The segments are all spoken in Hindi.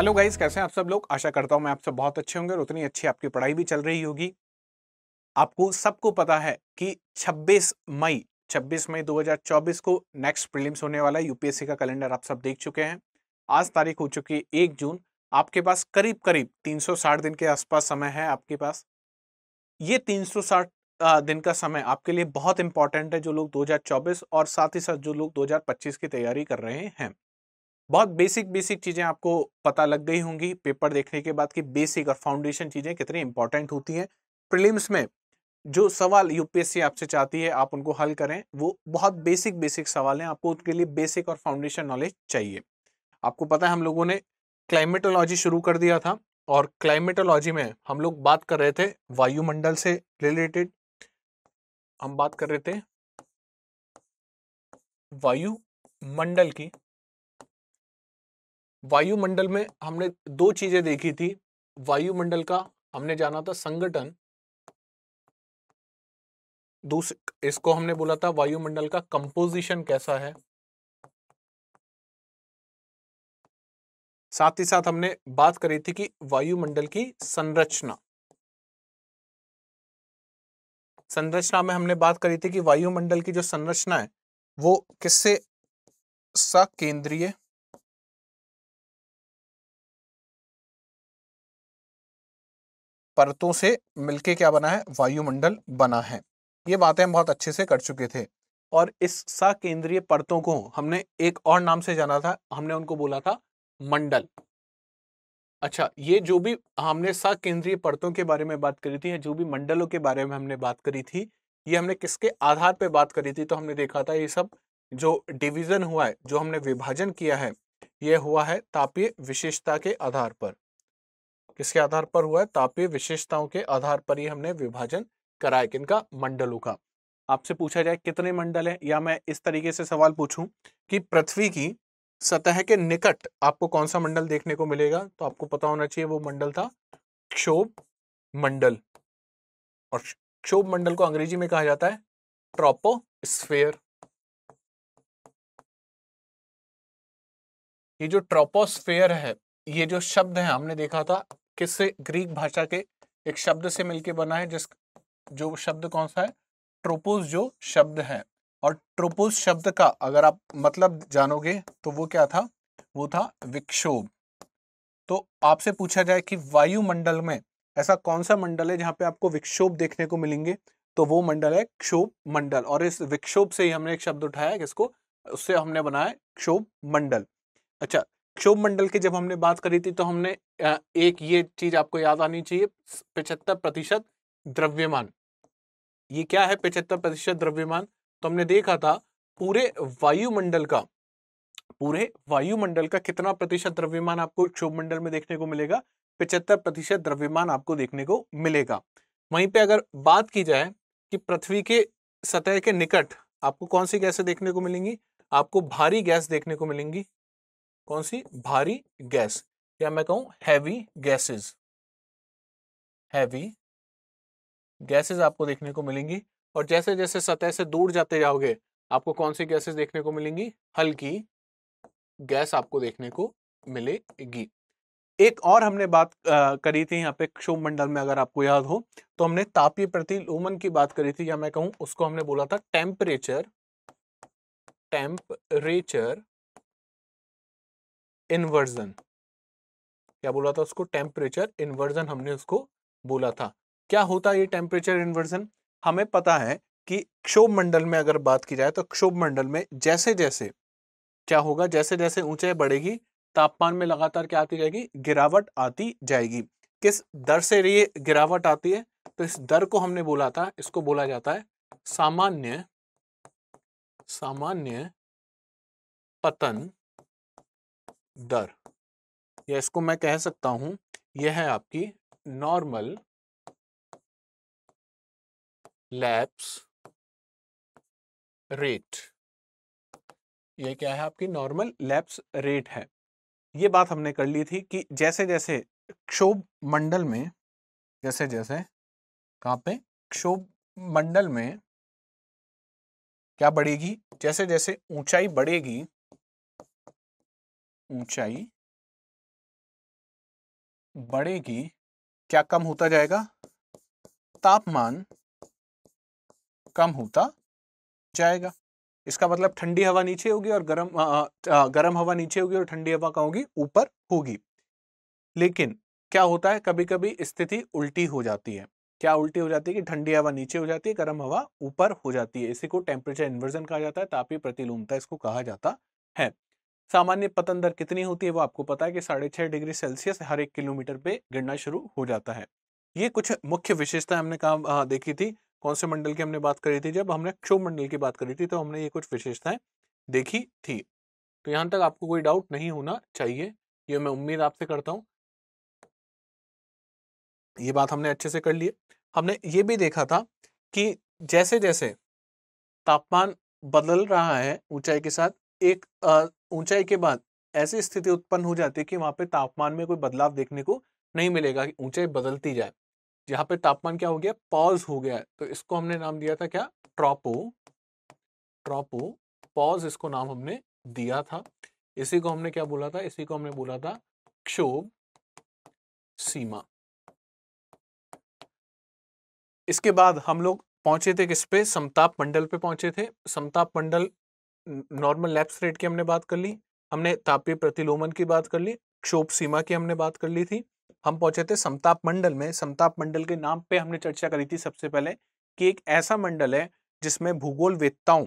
हेलो गाइज कैसे हैं आप सब लोग आशा करता हूं मैं आप सब बहुत अच्छे होंगे और उतनी अच्छी आपकी पढ़ाई भी चल रही होगी आपको सबको पता है कि 26 मई 26 मई 2024 को नेक्स्ट प्रीलिम्स होने वाला है यूपीएससी का कैलेंडर आप सब देख चुके हैं आज तारीख हो चुकी है एक जून आपके पास करीब करीब 360 दिन के आसपास समय है आपके पास ये 360 दिन का समय आपके लिए बहुत इंपॉर्टेंट है जो लोग 2024 और साथ ही साथ जो लोग 2025 की तैयारी कर रहे हैं बहुत बेसिक बेसिक चीज़ें आपको पता लग गई होंगी पेपर देखने के बाद कि बेसिक और फाउंडेशन चीज़ें कितनी इंपॉर्टेंट होती हैं प्रिलिम्स में जो सवाल यूपीएससी आपसे चाहती है आप उनको हल करें वो बहुत बेसिक बेसिक सवाल हैं आपको उनके लिए बेसिक और फाउंडेशन नॉलेज चाहिए आपको पता है हम लोगों ने क्लाइमेटोलॉजी शुरू कर दिया था और क्लाइमेटोलॉजी में हम लोग बात कर रहे थे वायुमंडल से रिलेटेड हम बात कर रहे थे वायुमंडल की वायुमंडल में हमने दो चीजें देखी थी वायुमंडल का हमने जाना था संगठन दूसरे इसको हमने बोला था वायुमंडल का कंपोजिशन कैसा है साथ ही साथ हमने बात करी थी कि वायुमंडल की संरचना संरचना में हमने बात करी थी कि वायुमंडल की जो संरचना है वो किससे सकेंद्रीय परतों से मिलके क्या बना है वायुमंडल बना है ये बातें हम बहुत अच्छे से कर चुके थे और इस सा केंद्रीय परतों को हमने एक और नाम से जाना था हमने उनको बोला था मंडल अच्छा ये जो भी हमने सा केंद्रीय परतों के बारे में बात करी थी जो भी मंडलों के बारे में हमने बात करी थी ये हमने किसके आधार पर बात करी थी तो हमने देखा था ये सब जो डिवीजन हुआ है जो हमने विभाजन किया है ये हुआ है तापीय विशेषता के आधार पर किसके आधार पर हुआ है तापीय विशेषताओं के आधार पर ही हमने विभाजन कराया किनका मंडलों का आपसे पूछा जाए कितने मंडल है या मैं इस तरीके से सवाल पूछूं कि पृथ्वी की सतह के निकट आपको कौन सा मंडल देखने को मिलेगा तो आपको पता होना चाहिए वो मंडल था क्षोभ मंडल और क्षोभ मंडल को अंग्रेजी में कहा जाता है ट्रोपोस्फेयर ये जो ट्रोपोस्फेयर है ये जो शब्द है हमने देखा था किससे ग्रीक भाषा के एक शब्द से मिलकर बना है जिस जो शब्द कौन सा है ट्रोपोस जो शब्द है और ट्रोपोस शब्द का अगर आप मतलब जानोगे तो वो क्या था वो था विक्षोभ तो आपसे पूछा जाए कि वायुमंडल में ऐसा कौन सा मंडल है जहां पे आपको विक्षोभ देखने को मिलेंगे तो वो मंडल है क्षोभ मंडल और इस विक्षोभ से ही हमने एक शब्द उठाया किसको उससे हमने बनाया क्षोभ मंडल अच्छा क्षोभ मंडल की जब हमने बात करी थी तो हमने एक ये चीज आपको याद आनी चाहिए पचहत्तर प्रतिशत द्रव्यमान ये क्या है पचहत्तर प्रतिशत द्रव्यमान तो हमने देखा था पूरे वायुमंडल का पूरे वायुमंडल का कितना प्रतिशत द्रव्यमान आपको क्षोभ मंडल में देखने को मिलेगा पचहत्तर प्रतिशत द्रव्यमान आपको देखने को मिलेगा वहीं पे अगर बात की जाए कि पृथ्वी के सतह के निकट आपको कौन सी गैसें देखने को मिलेंगी आपको भारी गैस देखने को मिलेंगी कौन सी भारी गैस या मैं कहूं हैवी गैसेस हैवी गैसेस आपको देखने को मिलेंगी और जैसे जैसे सतह से दूर जाते जाओगे आपको कौन सी गैसेस देखने को मिलेंगी हल्की गैस आपको देखने को मिलेगी एक और हमने बात आ, करी थी यहाँ पे क्षोभ मंडल में अगर आपको याद हो तो हमने तापीय प्रतिलोमन की बात करी थी या मैं कहूं उसको हमने बोला था टेम्परेचर टेम्परेचर इन्वर्जन क्या बोला था उसको टेम्परेचर इन्वर्जन हमने उसको बोला था क्या होता है ये टेम्परेचर इन्वर्जन हमें पता है कि क्षोभ मंडल में अगर बात की जाए तो क्षोभ मंडल में जैसे जैसे क्या होगा जैसे जैसे ऊंचाई बढ़ेगी तापमान में लगातार क्या आती जाएगी गिरावट आती जाएगी किस दर से ये गिरावट आती है तो इस दर को हमने बोला था इसको बोला जाता है सामान्य सामान्य पतन दर या इसको मैं कह सकता हूं यह है आपकी नॉर्मल लैप्स रेट यह क्या है आपकी नॉर्मल लैप्स रेट है यह बात हमने कर ली थी कि जैसे जैसे क्षोभ मंडल में जैसे जैसे कहां पे क्षोभ मंडल में क्या बढ़ेगी जैसे जैसे ऊंचाई बढ़ेगी ऊंचाई बढ़ेगी क्या कम होता जाएगा तापमान कम होता जाएगा इसका मतलब ठंडी हवा नीचे होगी और गर्म गर्म हवा नीचे होगी और ठंडी हवा कहा होगी ऊपर होगी लेकिन क्या होता है कभी कभी स्थिति उल्टी हो जाती है क्या उल्टी हो जाती है कि ठंडी हवा नीचे हो जाती है गर्म हवा ऊपर हो जाती है इसी को टेम्परेचर इन्वर्जन कहा जाता है तापी प्रतिलोमता इसको कहा जाता है सामान्य पतन दर कितनी होती है वो आपको पता है कि साढ़े छह डिग्री सेल्सियस हर एक किलोमीटर पे गिरना शुरू हो जाता है ये कुछ मुख्य विशेषता हमने कहा देखी थी कौन से मंडल की हमने बात करी थी जब हमने क्षोभ मंडल की बात करी थी तो हमने ये कुछ विशेषताएं देखी थी तो यहाँ तक आपको कोई डाउट नहीं होना चाहिए ये मैं उम्मीद आपसे करता हूँ ये बात हमने अच्छे से कर लिए हमने ये भी देखा था कि जैसे जैसे तापमान बदल रहा है ऊंचाई के साथ एक ऊंचाई के बाद ऐसी स्थिति उत्पन्न हो जाती है कि वहां पे तापमान में कोई बदलाव देखने को नहीं मिलेगा कि ऊंचाई बदलती जाए यहाँ पे तापमान क्या हो गया पॉज हो गया तो इसको हमने नाम दिया था क्या ट्रॉपो ट्रॉपो पॉज इसको नाम हमने दिया था इसी को हमने क्या बोला था इसी को हमने बोला था क्षोभ सीमा इसके बाद हम लोग पहुंचे थे किस पे समताप मंडल पे पहुंचे थे समताप मंडल नॉर्मल लैप्स रेट की हमने बात कर ली हमने तापीय प्रतिलोमन की बात कर ली क्षोभ सीमा की हमने बात कर ली थी हम पहुंचे थे समताप मंडल में समताप मंडल के नाम पे हमने चर्चा करी थी सबसे पहले कि एक ऐसा मंडल है जिसमें भूगोल वेत्ताओं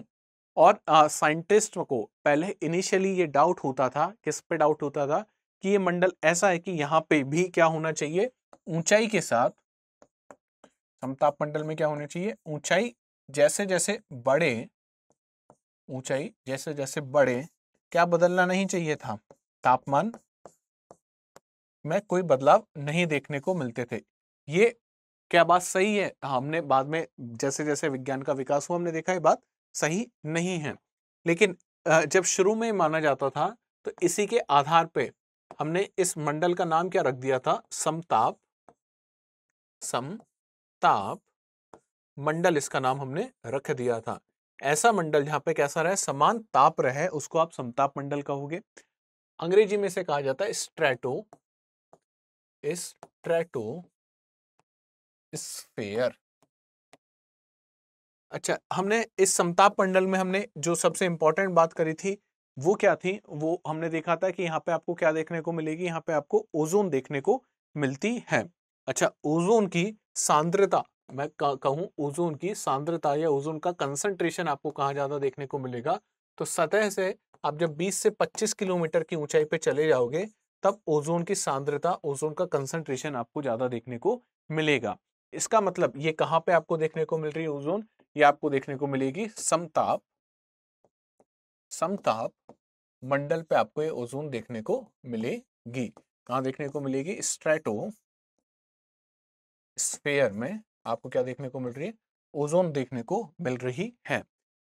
और साइंटिस्ट को पहले इनिशियली ये डाउट होता था किस पे डाउट होता था कि ये मंडल ऐसा है कि यहाँ पे भी क्या होना चाहिए ऊंचाई के साथ समताप मंडल में क्या होना चाहिए ऊंचाई जैसे जैसे बढ़े ऊंचाई जैसे जैसे बढ़े क्या बदलना नहीं चाहिए था तापमान में कोई बदलाव नहीं देखने को मिलते थे ये क्या बात सही है हमने बाद में जैसे जैसे विज्ञान का विकास हुआ हमने देखा ये बात सही नहीं है लेकिन जब शुरू में माना जाता था तो इसी के आधार पे हमने इस मंडल का नाम क्या रख दिया था समताप समताप मंडल इसका नाम हमने रख दिया था ऐसा मंडल जहां पे कैसा रहे समान ताप रहे उसको आप समताप मंडल कहोगे अंग्रेजी में से कहा जाता है स्ट्रेटो स्ट्रेटो स्फेयर अच्छा हमने इस समताप मंडल में हमने जो सबसे इंपॉर्टेंट बात करी थी वो क्या थी वो हमने देखा था कि यहाँ पे आपको क्या देखने को मिलेगी यहाँ पे आपको ओजोन देखने को मिलती है अच्छा ओजोन की सांद्रता मैं कहूँ ओजोन की सांद्रता या ओजोन का कंसंट्रेशन आपको कहाँ ज़्यादा देखने को मिलेगा तो सतह से आप जब 20 से 25 किलोमीटर की ऊंचाई पर चले जाओगे तब ओजोन की सांद्रता ओजोन का कंसंट्रेशन आपको ज़्यादा देखने को मिलेगा इसका मतलब ये कहाँ पे आपको देखने को मिल रही है ओजोन ये आपको देखने को मिलेगी समताप समताप मंडल पे आपको ये ओजोन देखने को मिलेगी कहाँ देखने को मिलेगी स्ट्रेटो स्फेयर में आपको क्या देखने को मिल रही है ओजोन देखने को मिल रही है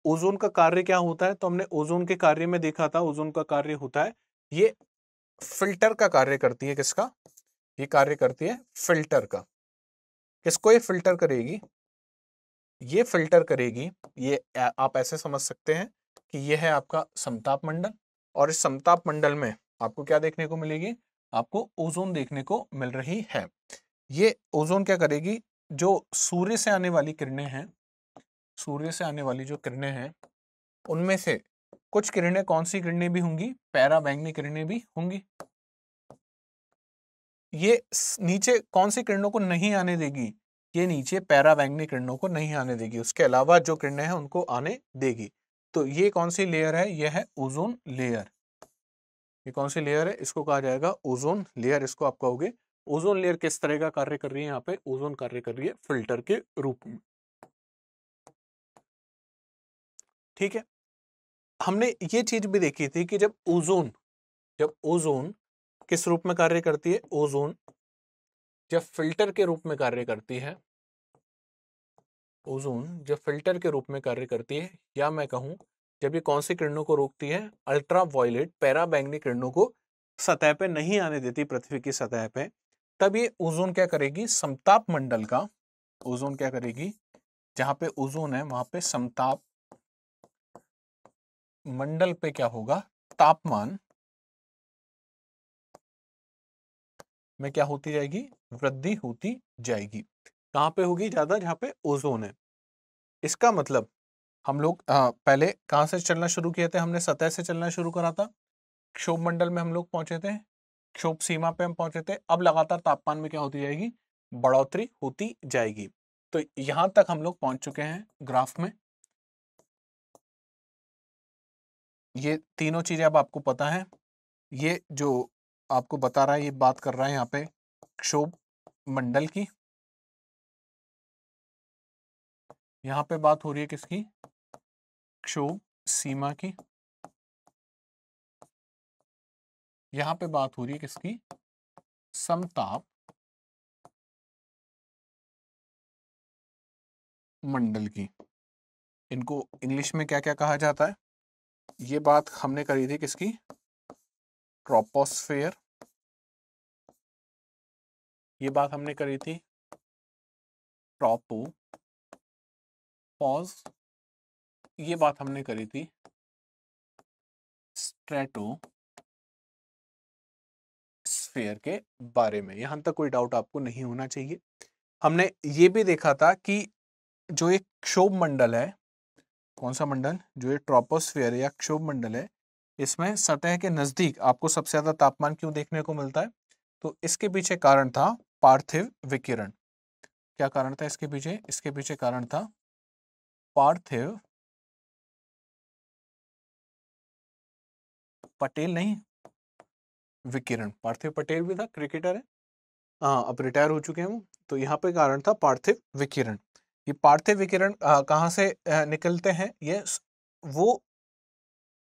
ओजोन का कार्य क्या होता है तो हमने ओजोन के कार्य में देखा था ओजोन का कार्य होता है ये फिल्टर का कार्य करती है किसका ये कार्य करती है फिल्टर का किसको ये फिल्टर करेगी ये फिल्टर करेगी ये आप ऐसे समझ सकते हैं कि ये है आपका समताप मंडल और इस समताप मंडल में आपको क्या देखने को मिलेगी आपको ओजोन देखने को मिल रही है ये ओजोन क्या करेगी जो सूर्य से आने वाली किरणें हैं सूर्य से आने वाली जो किरणें हैं उनमें से कुछ किरणें कौन सी किरणें भी होंगी पैरा बैंगनी किरणें भी होंगी ये नीचे कौन सी किरणों को नहीं आने देगी ये नीचे पैरा बैंगनी किरणों को नहीं आने देगी उसके अलावा जो किरणें हैं उनको आने देगी तो ये कौन सी लेयर है यह है ओजोन लेयर ये कौन सी लेयर है इसको कहा जाएगा ओजोन लेयर इसको आप कहोगे ओजोन लेयर किस तरह का कार्य कर रही है यहाँ पे ओजोन कार्य कर रही है फिल्टर के रूप में ठीक है हमने ये चीज भी देखी थी कि जब ओजोन जब ओजोन किस रूप में कार्य करती है ओजोन जब फिल्टर के रूप में कार्य करती है ओजोन जब फिल्टर के रूप में कार्य करती है या मैं कहूं जब ये कौन सी किरणों को रोकती है अल्ट्रा वायलेट पैराबैंगनी किरणों को सतह पे नहीं आने देती पृथ्वी की सतह पे तब ये ओजोन क्या करेगी समताप मंडल का ओजोन क्या करेगी जहां पे ओजोन है वहां पे समताप मंडल पे क्या होगा तापमान में क्या होती जाएगी वृद्धि होती जाएगी कहाँ पे होगी ज्यादा जहां पे ओजोन है इसका मतलब हम लोग पहले कहां से चलना शुरू किए थे हमने सतह से चलना शुरू करा था क्षोभ मंडल में हम लोग पहुंचे थे क्षोभ सीमा पे हम पहुंचे थे अब लगातार तापमान में क्या होती जाएगी बढ़ोतरी होती जाएगी तो यहां तक हम लोग पहुंच चुके हैं ग्राफ में ये तीनों चीजें अब आपको पता है ये जो आपको बता रहा है ये बात कर रहा है यहाँ पे क्षोभ मंडल की यहां पे बात हो रही है किसकी क्षोभ सीमा की यहां पे बात हो रही है किसकी समताप मंडल की इनको इंग्लिश में क्या क्या कहा जाता है ये बात हमने करी थी किसकी ट्रोपोस्फेयर ये बात हमने करी थी ट्रोपो पॉज ये बात हमने करी थी स्ट्रेटो फेयर के बारे में यहाँ तक कोई डाउट आपको नहीं होना चाहिए हमने ये भी देखा था कि जो एक क्षोभ मंडल है कौन सा मंडल जो ये ट्रोपोस्फेयर या क्षोभ मंडल है इसमें सतह के नज़दीक आपको सबसे ज़्यादा तापमान क्यों देखने को मिलता है तो इसके पीछे कारण था पार्थिव विकिरण क्या कारण था इसके पीछे इसके पीछे कारण था पार्थिव पटेल नहीं विकिरण पार्थिव पटेल भी था क्रिकेटर है हाँ अब रिटायर हो चुके हैं वो तो यहाँ पे कारण था पार्थिव विकिरण ये पार्थिव विकिरण कहाँ से निकलते हैं ये वो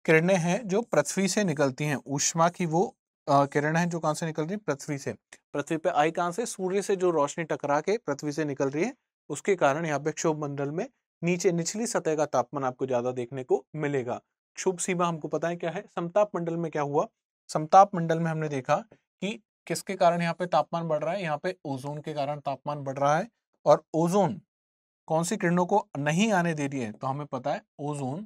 किरणें हैं जो पृथ्वी से निकलती हैं ऊष्मा की वो किरण है जो कहाँ से निकल रही है पृथ्वी से पृथ्वी पे आई कहाँ से सूर्य से जो रोशनी टकरा के पृथ्वी से निकल रही है उसके कारण यहाँ पे क्षोभ मंडल में नीचे निचली सतह का तापमान आपको ज्यादा देखने को मिलेगा क्षुभ सीमा हमको पता है क्या है समताप मंडल में क्या हुआ समताप मंडल में हमने देखा कि किसके कारण यहाँ पे तापमान बढ़ रहा है यहाँ पे ओजोन के कारण तापमान बढ़ रहा है और ओजोन कौन सी किरणों को नहीं आने दे रही है तो हमें पता है ओजोन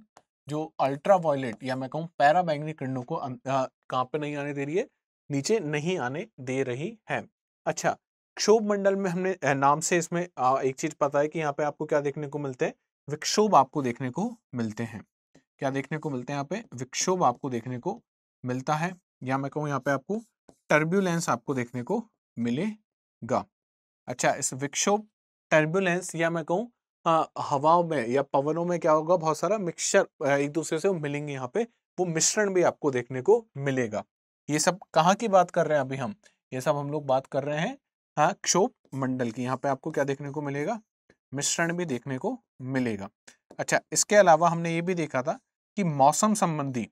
जो अल्ट्रा वायलेट या मैं कहूँ पैराबैंगनी किरणों को अं, कहाँ पे नहीं आने दे रही है नीचे नहीं आने दे रही है अच्छा क्षोभ मंडल में हमने नाम से इसमें एक चीज पता है कि यहाँ पे आपको क्या देखने को मिलते हैं विक्षोभ आपको देखने को मिलते हैं क्या देखने को मिलते हैं यहाँ पे विक्षोभ आपको देखने को मिलता है या मैं कहूँ यहाँ पे आपको टर्ब्यूलेंस आपको देखने को मिलेगा अच्छा इस विक्षोभ टर्ब्यूलेंस या मैं कहूँ हवाओं में या पवनों में क्या होगा बहुत सारा मिक्सचर एक दूसरे से मिलेंगे यहाँ पे वो मिश्रण भी आपको देखने को मिलेगा ये सब कहाँ की बात कर रहे हैं अभी हम ये सब हम लोग बात कर रहे हैं हाँ क्षोभ मंडल की यहाँ पे आपको क्या देखने को मिलेगा मिश्रण भी देखने को मिलेगा अच्छा इसके अलावा हमने ये भी देखा था कि मौसम संबंधी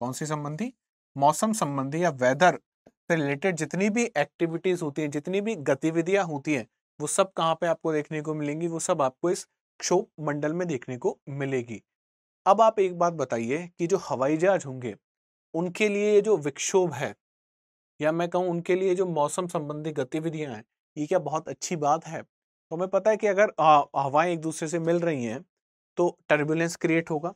कौन सी संबंधी मौसम संबंधी या वेदर से रिलेटेड जितनी भी एक्टिविटीज होती हैं जितनी भी गतिविधियां होती हैं वो सब कहाँ पे आपको देखने को मिलेंगी वो सब आपको इस क्षोभ मंडल में देखने को मिलेगी अब आप एक बात बताइए कि जो हवाई जहाज होंगे उनके लिए जो विक्षोभ है या मैं कहूँ उनके लिए जो मौसम संबंधी गतिविधियां हैं ये क्या बहुत अच्छी बात है तो हमें पता है कि अगर हवाएं एक दूसरे से मिल रही हैं तो टर्बुलेंस क्रिएट होगा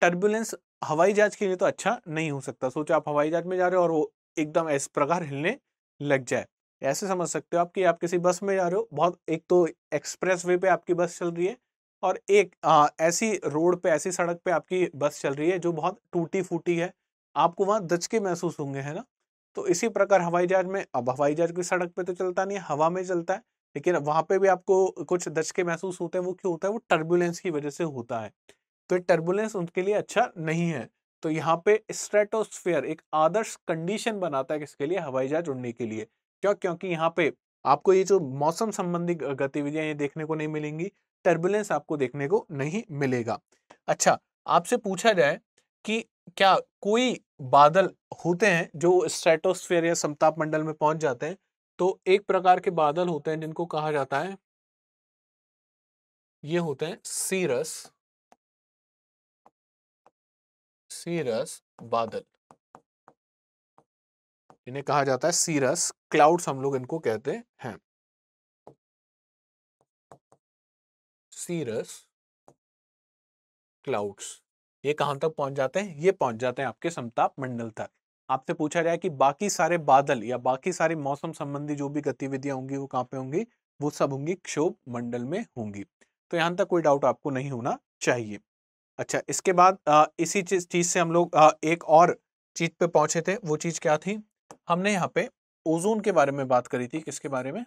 टर्बुलेंस हवाई जहाज के लिए तो अच्छा नहीं हो सकता सोचो आप हवाई जहाज में जा रहे हो और वो एकदम इस प्रकार हिलने लग जाए ऐसे समझ सकते हो आप कि आप किसी बस में जा रहे हो बहुत एक तो एक्सप्रेस वे पे आपकी बस चल रही है और एक आ, ऐसी रोड पे ऐसी सड़क पे आपकी बस चल रही है जो बहुत टूटी फूटी है आपको वहाँ दचके महसूस होंगे है ना तो इसी प्रकार हवाई जहाज में अब हवाई जहाज की सड़क पे तो चलता नहीं है हवा में चलता है लेकिन वहाँ पे भी आपको कुछ दचके महसूस होते हैं वो क्यों होता है वो टर्बुलेंस की वजह से होता है तो टर्बुलेंस उनके लिए अच्छा नहीं है तो यहाँ पे स्ट्रेटोस्फेयर एक आदर्श कंडीशन बनाता है किसके लिए हवाई जहाज उड़ने के लिए क्यों क्योंकि यहाँ पे आपको ये जो मौसम संबंधी गतिविधियां ये देखने को नहीं मिलेंगी टर्बुलेंस आपको देखने को नहीं मिलेगा अच्छा आपसे पूछा जाए कि क्या कोई बादल होते हैं जो स्ट्रेटोस्फेयर या समताप मंडल में पहुंच जाते हैं तो एक प्रकार के बादल होते हैं जिनको कहा जाता है ये होते हैं सीरस सीरस बादल इन्हें कहा जाता है सीरस क्लाउड्स हम लोग इनको कहते हैं सीरस क्लाउड्स ये कहां तक पहुंच जाते हैं ये पहुंच जाते हैं आपके समताप मंडल तक आपसे पूछा जाए कि बाकी सारे बादल या बाकी सारे मौसम संबंधी जो भी गतिविधियां होंगी वो कहां पे होंगी वो सब होंगी क्षोभ मंडल में होंगी तो यहां तक कोई डाउट आपको नहीं होना चाहिए अच्छा इसके बाद आ, इसी चीज चीज से हम लोग एक और चीज पे पहुंचे थे वो चीज क्या थी हमने यहाँ पे ओजोन के बारे में बात करी थी किसके बारे में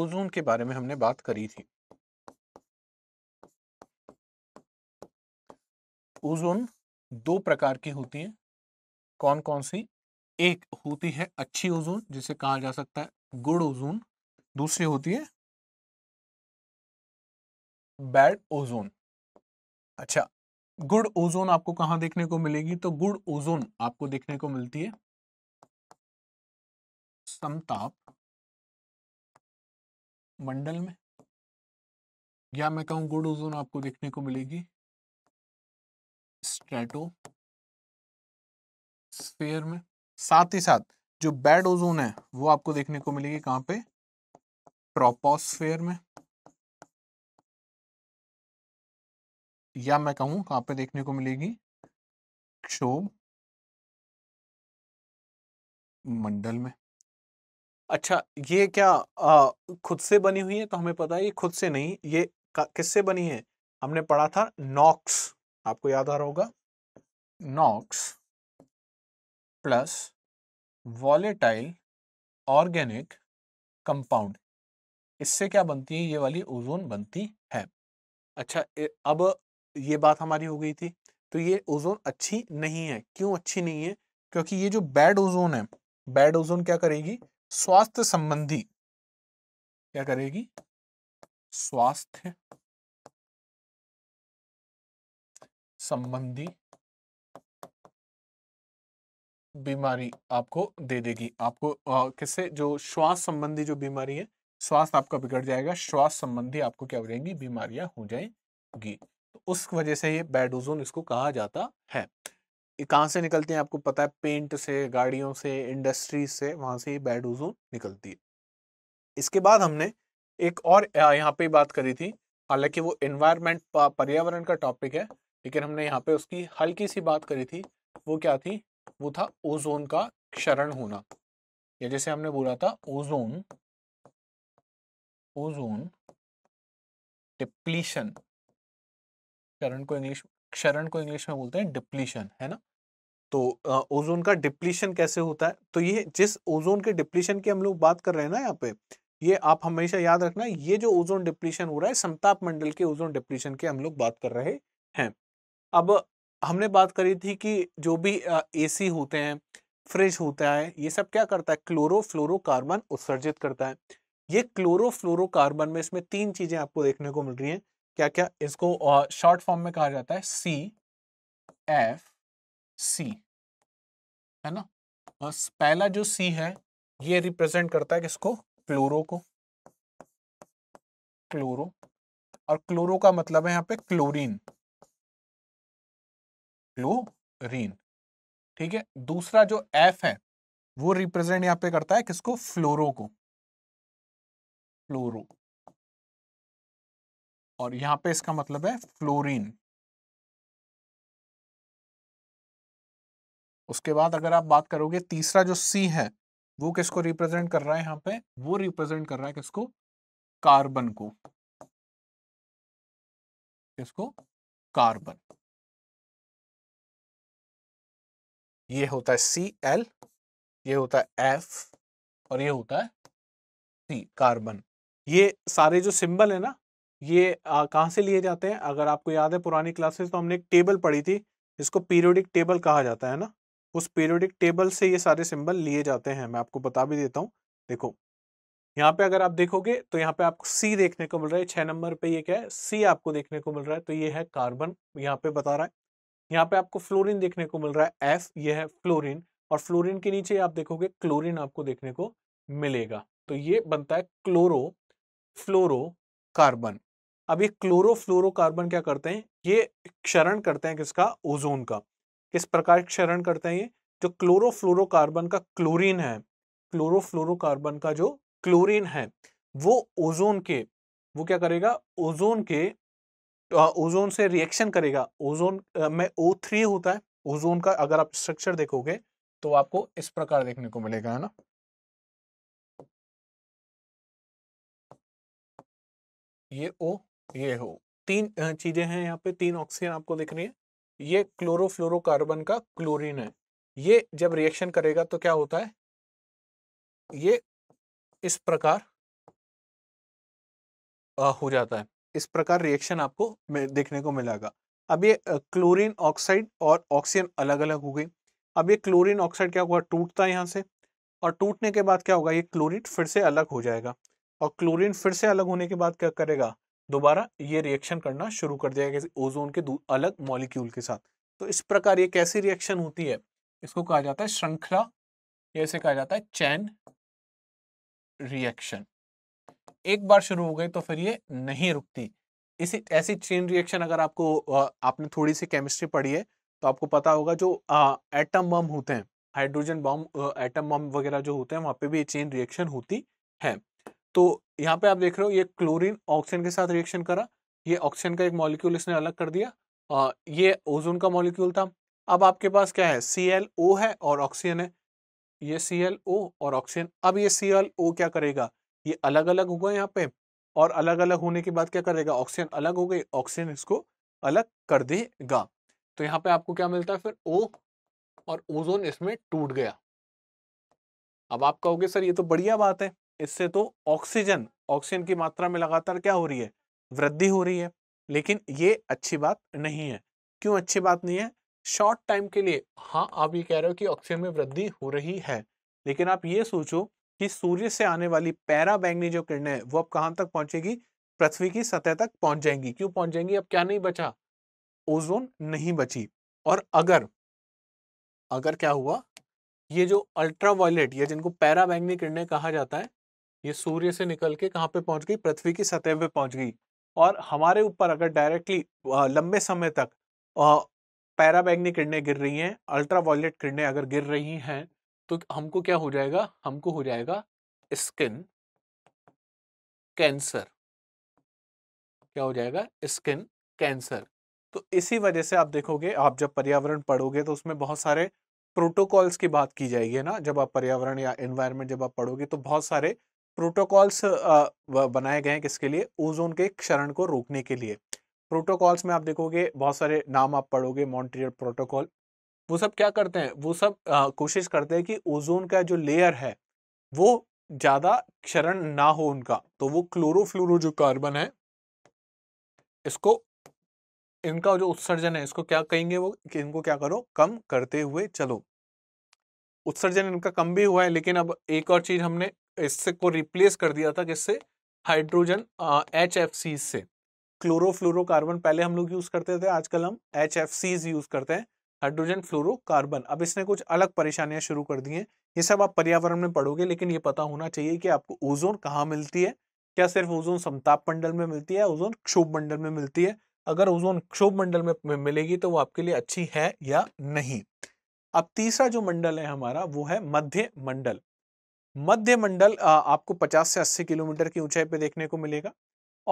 ओजोन के बारे में हमने बात करी थी ओजोन दो प्रकार की होती है कौन कौन सी एक होती है अच्छी ओजोन जिसे कहा जा सकता है गुड ओजोन दूसरी होती है बैड ओजोन अच्छा गुड ओजोन आपको कहां देखने को मिलेगी तो गुड ओजोन आपको देखने को मिलती है समताप मंडल में या मैं कहूं गुड ओजोन आपको देखने को मिलेगी स्ट्रेटो स्फेयर में साथ ही साथ जो बैड ओजोन है वो आपको देखने को मिलेगी कहां पे ट्रोपोस्फेयर में या मैं कहूँ कहाँ पे देखने को मिलेगी क्षोभ मंडल में अच्छा ये क्या आ, खुद से बनी हुई है तो हमें पता है ये खुद से नहीं ये किससे बनी है हमने पढ़ा था नॉक्स आपको याद आ रहा होगा NOx plus volatile organic compound इससे क्या बनती है ये वाली ओजोन बनती है अच्छा अब ये बात हमारी हो गई थी तो ये ओजोन अच्छी नहीं है क्यों अच्छी नहीं है क्योंकि ये जो बैड ओजोन है बैड ओजोन क्या करेगी स्वास्थ्य संबंधी क्या करेगी स्वास्थ्य संबंधी बीमारी आपको दे देगी आपको किससे जो श्वास संबंधी जो बीमारी है स्वास्थ्य आपका बिगड़ जाएगा श्वास संबंधी आपको क्या हो जाएंगी बीमारियां हो जाएंगी तो उस वजह से ये बैड ओजोन इसको कहा जाता है कहाँ से निकलते हैं आपको पता है पेंट से गाड़ियों से इंडस्ट्रीज से वहाँ से ये बैड ओजोन निकलती है इसके बाद हमने एक और यहाँ पे बात करी थी हालांकि वो इन्वायरमेंट पर्यावरण का टॉपिक है लेकिन हमने यहाँ पे उसकी हल्की सी बात करी थी वो क्या थी वो था ओजोन का क्षरण होना या जैसे हमने बोला था ओजोन ओजोन डिप्लीशन शरण को इंग्लिश क्षरण को इंग्लिश में बोलते हैं डिप्लीशन है ना तो ओजोन का डिप्लीशन कैसे होता है तो ये जिस ओजोन के डिप्लीशन की हम लोग बात कर रहे हैं ना यहाँ पे ये आप हमेशा याद रखना ये जो ओजोन डिप्लीशन हो रहा है समताप मंडल के ओजोन डिप्लीशन की हम लोग बात कर रहे हैं अब हमने बात करी थी कि जो भी एसी होते हैं फ्रिज होता है ये सब क्या करता है क्लोरो क्लोरोफ्लोरोकार्बन उत्सर्जित करता है ये क्लोरो क्लोरोफ्लोरोकार्बन में इसमें तीन चीजें आपको देखने को मिल रही हैं क्या क्या इसको शॉर्ट फॉर्म में कहा जाता है सी एफ सी है ना बस पहला जो सी है ये रिप्रेजेंट करता है किसको क्लोरो को क्लोरो और क्लोरो का मतलब है यहाँ पे क्लोरीन क्लोरीन ठीक है दूसरा जो एफ है वो रिप्रेजेंट यहाँ पे करता है किसको फ्लोरो को फ्लोरो और यहां पे इसका मतलब है फ्लोरीन उसके बाद अगर आप बात करोगे तीसरा जो सी है वो किसको रिप्रेजेंट कर रहा है यहां पे वो रिप्रेजेंट कर रहा है किसको कार्बन को किसको कार्बन ये होता है सी एल ये होता है एफ और ये होता है सी कार्बन ये सारे जो सिंबल है ना ये कहाँ से लिए जाते हैं अगर आपको याद है पुरानी क्लासेस तो हमने एक टेबल पढ़ी थी इसको पीरियोडिक टेबल कहा जाता है ना उस पीरियोडिक टेबल से ये सारे सिंबल लिए जाते हैं मैं आपको बता भी देता हूँ देखो यहाँ पे अगर आप देखोगे तो यहाँ पे आपको सी देखने को मिल रहा है छह नंबर पे ये क्या है सी आपको देखने को मिल रहा है तो ये है कार्बन यहाँ पे बता रहा है यहाँ पे आपको फ्लोरिन देखने को मिल रहा है एफ ये है फ्लोरिन और फ्लोरिन के नीचे आप देखोगे क्लोरिन आपको देखने को मिलेगा तो ये बनता है क्लोरो फ्लोरो कार्बन अब ये कार्बन क्या करते हैं ये क्षरण करते हैं किसका ओजोन का किस प्रकार क्षरण करते हैं ये जो क्लोरो कार्बन का क्लोरीन है क्लोरो क्लोरोफ्लोरोकार्बन का जो क्लोरीन है वो ओजोन के वो क्या करेगा ओजोन के ओजोन से रिएक्शन करेगा ओजोन में ओ थ्री होता है ओजोन का अगर आप स्ट्रक्चर देखोगे तो आपको इस प्रकार देखने को मिलेगा है ना ये ओ ये हो तीन चीजें हैं यहाँ पे तीन ऑक्सीजन आपको दिख रही है ये क्लोरोफ्लोरोकार्बन का क्लोरीन है ये जब रिएक्शन करेगा तो क्या होता है ये इस प्रकार हो जाता है इस प्रकार रिएक्शन आपको देखने को मिलेगा अब ये क्लोरीन ऑक्साइड और ऑक्सीजन अलग अलग हो गई अब ये क्लोरीन ऑक्साइड क्या हुआ टूटता है यहाँ से और टूटने के बाद क्या होगा ये क्लोरिन फिर से अलग हो जाएगा और क्लोरीन फिर से अलग होने के बाद क्या करेगा दोबारा ये रिएक्शन करना शुरू कर दिया किसी ओजोन के अलग मॉलिक्यूल के साथ तो इस प्रकार ये कैसी रिएक्शन होती है इसको कहा जाता है श्रृंखला ऐसे कहा जाता है चैन रिएक्शन एक बार शुरू हो गई तो फिर ये नहीं रुकती इसी ऐसी चेन रिएक्शन अगर आपको आपने थोड़ी सी केमिस्ट्री पढ़ी है तो आपको पता होगा जो एटम बम होते हैं हाइड्रोजन बम एटम बम वगैरह जो होते हैं वहां पे भी ये चेन रिएक्शन होती है तो यहाँ पे आप देख रहे हो ये क्लोरीन ऑक्सीजन के साथ रिएक्शन करा ये ऑक्सीजन का एक मॉलिक्यूल इसने अलग कर दिया आ, ये ओजोन का मॉलिक्यूल था अब आपके पास क्या है सी एल ओ है और ऑक्सीजन है ये सी एल ओ और ऑक्सीजन अब ये सी एल ओ क्या करेगा ये अलग अलग होगा यहाँ पे और अलग अलग होने के बाद क्या करेगा ऑक्सीजन अलग हो गई ऑक्सीजन इसको अलग कर देगा तो यहाँ पे आपको क्या मिलता है फिर ओ और ओजोन इसमें टूट गया अब आप कहोगे सर ये तो बढ़िया बात है इससे तो ऑक्सीजन ऑक्सीजन की मात्रा में लगातार क्या हो रही है वृद्धि हो रही है लेकिन ये अच्छी बात नहीं है क्यों अच्छी बात नहीं है शॉर्ट टाइम के लिए हाँ आप ये कह रहे हो कि ऑक्सीजन में वृद्धि हो रही है लेकिन आप ये सोचो कि सूर्य से आने वाली पैरा बैंगनी जो किरणें हैं वो अब कहाँ तक पहुंचेगी पृथ्वी की सतह तक पहुंच जाएंगी क्यों पहुंच जाएंगी अब क्या नहीं बचा ओजोन नहीं बची और अगर अगर क्या हुआ ये जो अल्ट्रा वायलेट या जिनको पैरा बैंगनी किरणें कहा जाता है ये सूर्य से निकल के कहाँ पे पहुंच गई पृथ्वी की सतह पे पहुंच गई और हमारे ऊपर अगर डायरेक्टली लंबे समय तक पैराबैग्नी किरणें गिर रही हैं अल्ट्रा वायलेट किरणें अगर गिर रही हैं तो हमको क्या हो जाएगा हमको हो जाएगा स्किन कैंसर क्या हो जाएगा स्किन कैंसर तो इसी वजह से आप देखोगे आप जब पर्यावरण पढ़ोगे तो उसमें बहुत सारे प्रोटोकॉल्स की बात की जाएगी ना जब आप पर्यावरण या एनवायरनमेंट जब आप पढ़ोगे तो बहुत सारे प्रोटोकॉल्स बनाए गए हैं किसके लिए ओजोन के क्षरण को रोकने के लिए प्रोटोकॉल्स में आप देखोगे बहुत सारे नाम आप पढ़ोगे मॉन्ट्रियल प्रोटोकॉल वो सब क्या करते हैं वो सब आ, कोशिश करते हैं कि ओजोन का जो लेयर है वो ज़्यादा क्षरण ना हो उनका तो वो क्लोरोफ्लोरो जो कार्बन है इसको इनका जो उत्सर्जन है इसको क्या कहेंगे वो कि इनको क्या करो कम करते हुए चलो उत्सर्जन इनका कम भी हुआ है लेकिन अब एक और चीज़ हमने इससे को रिप्लेस कर दिया था किससे हाइड्रोजन एच एफ सी से क्लोरोफ्लोरोकार्बन पहले हम लोग यूज़ करते थे आजकल हम एच एफ सीज यूज़ करते हैं हाइड्रोजन फ्लोरोकार्बन अब इसने कुछ अलग परेशानियां शुरू कर दी हैं ये सब आप पर्यावरण में पढ़ोगे लेकिन ये पता होना चाहिए कि आपको ओजोन कहाँ मिलती है क्या सिर्फ ओजोन समताप मंडल में मिलती है ओजोन क्षोभ मंडल में मिलती है अगर ओजोन क्षोभ मंडल में मिलेगी तो वो आपके लिए अच्छी है या नहीं अब तीसरा जो मंडल है हमारा वो है मध्य मंडल मध्य मंडल आपको 50 से 80 किलोमीटर की ऊंचाई पे देखने को मिलेगा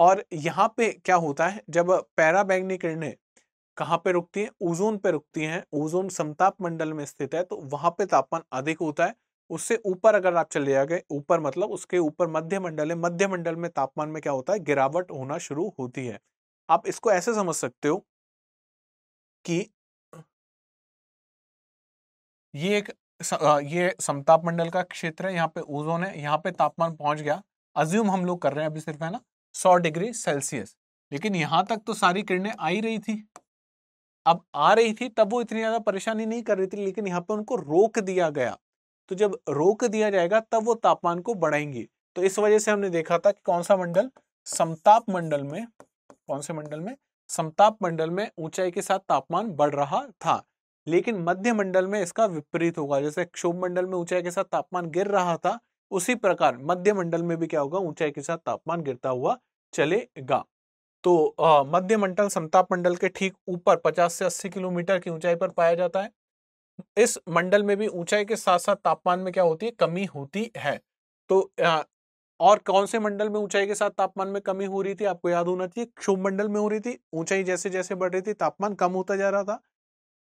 और यहाँ पे क्या होता है जब पैराबैग्निक किरणें कहाँ पे रुकती हैं ओजोन पे रुकती हैं ओजोन समताप मंडल में स्थित है तो वहाँ पे तापमान अधिक होता है उससे ऊपर अगर आप चले गए ऊपर मतलब उसके ऊपर मध्य मंडल है मध्य मंडल में तापमान में क्या होता है गिरावट होना शुरू होती है आप इसको ऐसे समझ सकते हो कि ये एक ये समताप मंडल का क्षेत्र है यहाँ पे ओजोन है यहाँ पे तापमान पहुंच गया अज्यूम हम लोग कर रहे हैं अभी सिर्फ है ना सौ डिग्री सेल्सियस लेकिन यहाँ तक तो सारी किरणें आ ही रही थी अब आ रही थी तब वो इतनी ज़्यादा परेशानी नहीं कर रही थी लेकिन यहाँ पे उनको रोक दिया गया तो जब रोक दिया जाएगा तब वो तापमान को बढ़ाएंगी तो इस वजह से हमने देखा था कि कौन सा मंडल समताप मंडल में कौन से मंडल में समताप मंडल में ऊंचाई के साथ तापमान बढ़ रहा था लेकिन मध्य मंडल में इसका विपरीत होगा जैसे क्षोभ मंडल में ऊंचाई के साथ तापमान गिर रहा था उसी प्रकार मध्य मंडल में भी क्या होगा ऊंचाई के साथ तापमान गिरता हुआ चलेगा तो मध्य मंडल समताप मंडल के ठीक ऊपर 50 से 80 किलोमीटर की ऊंचाई पर पाया जाता है इस मंडल में भी ऊंचाई के साथ साथ तापमान में क्या होती है कमी होती है तो आ, और कौन से मंडल में ऊंचाई के साथ तापमान में कमी हो रही थी आपको याद होना चाहिए क्षोभ मंडल में हो रही थी ऊंचाई जैसे जैसे बढ़ रही थी तापमान कम होता जा रहा था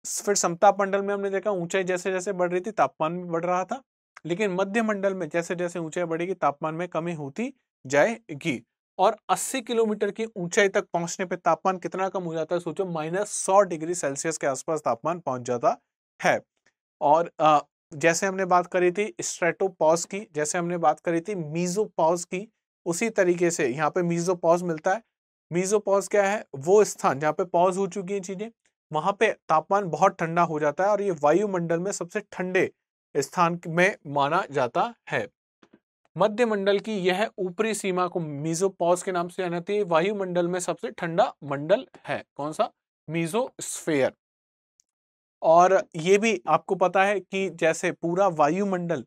फिर समता मंडल में हमने देखा ऊंचाई जैसे जैसे बढ़ रही थी तापमान भी बढ़ रहा था लेकिन मध्य मंडल में जैसे जैसे ऊंचाई बढ़ेगी तापमान में कमी होती जाएगी और 80 किलोमीटर की ऊंचाई तक पहुंचने पे तापमान कितना कम हो जाता है सोचो माइनस सौ डिग्री सेल्सियस के आसपास तापमान पहुंच जाता है और आ, जैसे हमने बात करी थी स्ट्रेटोपॉज की जैसे हमने बात करी थी मीजोपॉज की उसी तरीके से यहाँ पे मीजोपॉज मिलता है मीजोपॉज क्या है वो स्थान जहाँ पे पॉज हो चुकी है चीजें वहां पे तापमान बहुत ठंडा हो जाता है और ये वायुमंडल में सबसे ठंडे स्थान में माना जाता है मध्य मंडल की यह ऊपरी सीमा को मीजोपॉज के नाम से जाना जाती है वायुमंडल में सबसे ठंडा मंडल है कौन सा मीजोस्फेयर और ये भी आपको पता है कि जैसे पूरा वायुमंडल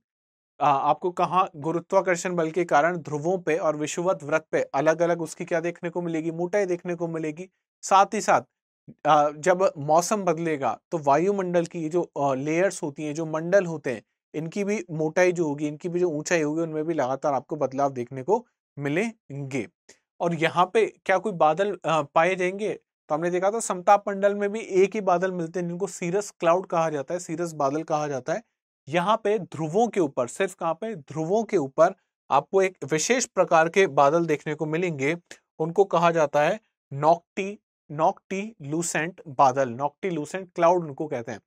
आपको कहा गुरुत्वाकर्षण बल के कारण ध्रुवों पे और विषुवत व्रत पे अलग अलग उसकी क्या देखने को मिलेगी मोटाई देखने को मिलेगी साथ ही साथ जब मौसम बदलेगा तो वायुमंडल की जो लेयर्स होती हैं जो मंडल होते हैं इनकी भी मोटाई जो होगी इनकी भी जो ऊंचाई होगी उनमें भी लगातार आपको बदलाव देखने को मिलेंगे और यहाँ पे क्या कोई बादल पाए जाएंगे तो हमने देखा था समताप मंडल में भी एक ही बादल मिलते हैं जिनको सीरस क्लाउड कहा जाता है सीरस बादल कहा जाता है यहाँ पे ध्रुवों के ऊपर सिर्फ कहाँ पे ध्रुवों के ऊपर आपको एक विशेष प्रकार के बादल देखने को मिलेंगे उनको कहा जाता है नॉकटी नॉकटी लूसेंट बादल नॉकटी लूसेंट क्लाउड उनको कहते हैं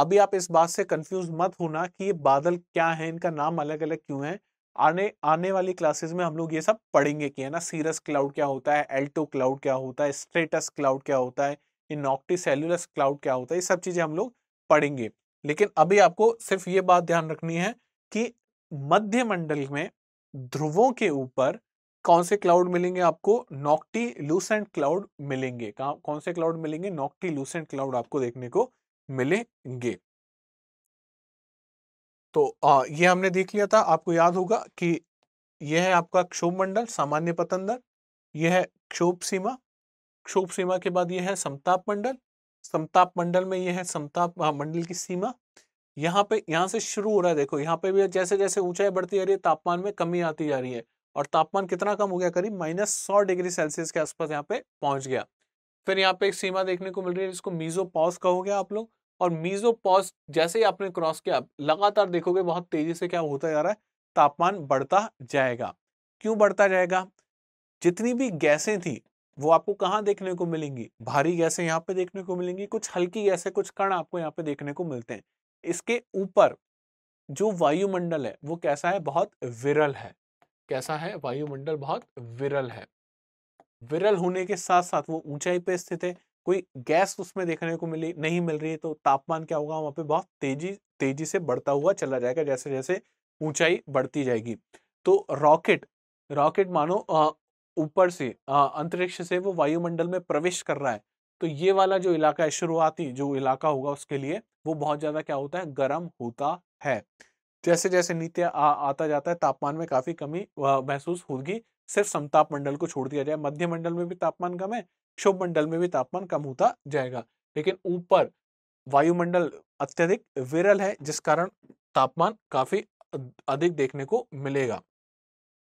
अभी आप इस बात से कंफ्यूज मत होना कि ये बादल क्या है इनका नाम अलग अलग क्यों है आने आने वाली क्लासेस में हम लोग ये सब पढ़ेंगे कि है ना सीरस क्लाउड क्या होता है एल्टो क्लाउड क्या होता है स्ट्रेटस क्लाउड क्या होता है इनॉक्टी सेलुलस क्लाउड क्या होता है ये सब चीज़ें हम लोग पढ़ेंगे लेकिन अभी आपको सिर्फ ये बात ध्यान रखनी है कि मध्यमंडल में ध्रुवों के ऊपर कौन से क्लाउड मिलेंगे आपको नॉक्टी लूसेंट क्लाउड मिलेंगे कौन से क्लाउड मिलेंगे नॉक्टी लूसेंट क्लाउड आपको देखने को मिलेंगे तो आ, ये हमने देख लिया था आपको याद होगा कि यह है आपका क्षोभ मंडल सामान्य पतंदर यह है क्षोभ सीमा क्षोभ सीमा के बाद यह है समताप मंडल समताप मंडल में यह है समताप मंडल की सीमा यहाँ पे यहाँ से शुरू हो रहा है देखो यहाँ पे भी जैसे जैसे ऊंचाई बढ़ती जा रही है तापमान में कमी आती जा रही है और तापमान कितना कम हो गया करीब माइनस सौ डिग्री सेल्सियस के आसपास यहाँ पे पहुंच गया फिर यहाँ पे एक सीमा देखने को मिल रही है जिसको मीजो पॉज कहोगे आप लोग और मीजो पॉज जैसे ही आपने क्रॉस किया लगातार देखोगे बहुत तेजी से क्या होता जा रहा है तापमान बढ़ता जाएगा क्यों बढ़ता जाएगा जितनी भी गैसें थी वो आपको कहाँ देखने को मिलेंगी भारी गैसें यहाँ पे देखने को मिलेंगी कुछ हल्की गैसें कुछ कण आपको यहाँ पे देखने को मिलते हैं इसके ऊपर जो वायुमंडल है वो कैसा है बहुत विरल है कैसा है वायुमंडल बहुत विरल है विरल होने के साथ साथ वो ऊंचाई पे स्थित है कोई गैस उसमें देखने को मिली नहीं मिल रही है तो तापमान क्या होगा वहां पे बहुत तेजी तेजी से बढ़ता हुआ चला जाएगा जैसे जैसे ऊंचाई बढ़ती जाएगी तो रॉकेट रॉकेट मानो ऊपर से अंतरिक्ष से वो वायुमंडल में प्रवेश कर रहा है तो ये वाला जो इलाका है शुरुआती जो इलाका होगा उसके लिए वो बहुत ज़्यादा क्या होता है गर्म होता है जैसे जैसे नीचे आता जाता है तापमान में काफ़ी कमी महसूस होगी सिर्फ समताप मंडल को छोड़ दिया जाए मध्य मंडल में भी तापमान कम है शुभ मंडल में भी तापमान कम होता जाएगा लेकिन ऊपर वायुमंडल अत्यधिक विरल है जिस कारण तापमान काफ़ी अधिक देखने को मिलेगा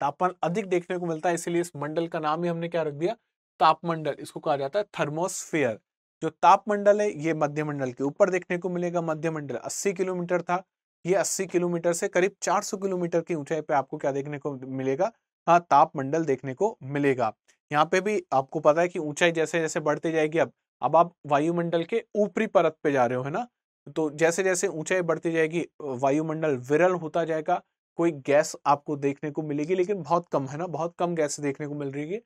तापमान अधिक देखने को मिलता है इसीलिए इस मंडल का नाम ही हमने क्या रख दिया तापमंडल इसको कहा जाता है थर्मोस्फेयर जो तापमंडल है ये मध्यमंडल के ऊपर देखने को मिलेगा मध्यमंडल 80 किलोमीटर था ये 80 किलोमीटर से करीब 400 किलोमीटर की ऊंचाई पे आपको क्या देखने को मिलेगा हाँ तापमंडल देखने को मिलेगा यहाँ पे भी आपको पता है कि ऊंचाई जैसे जैसे बढ़ती जाएगी अब अब आप वायुमंडल के ऊपरी परत पे जा रहे हो है ना तो जैसे जैसे ऊंचाई बढ़ती जाएगी वायुमंडल विरल होता जाएगा कोई गैस आपको देखने को मिलेगी लेकिन बहुत कम है ना बहुत कम गैस देखने को मिल रही है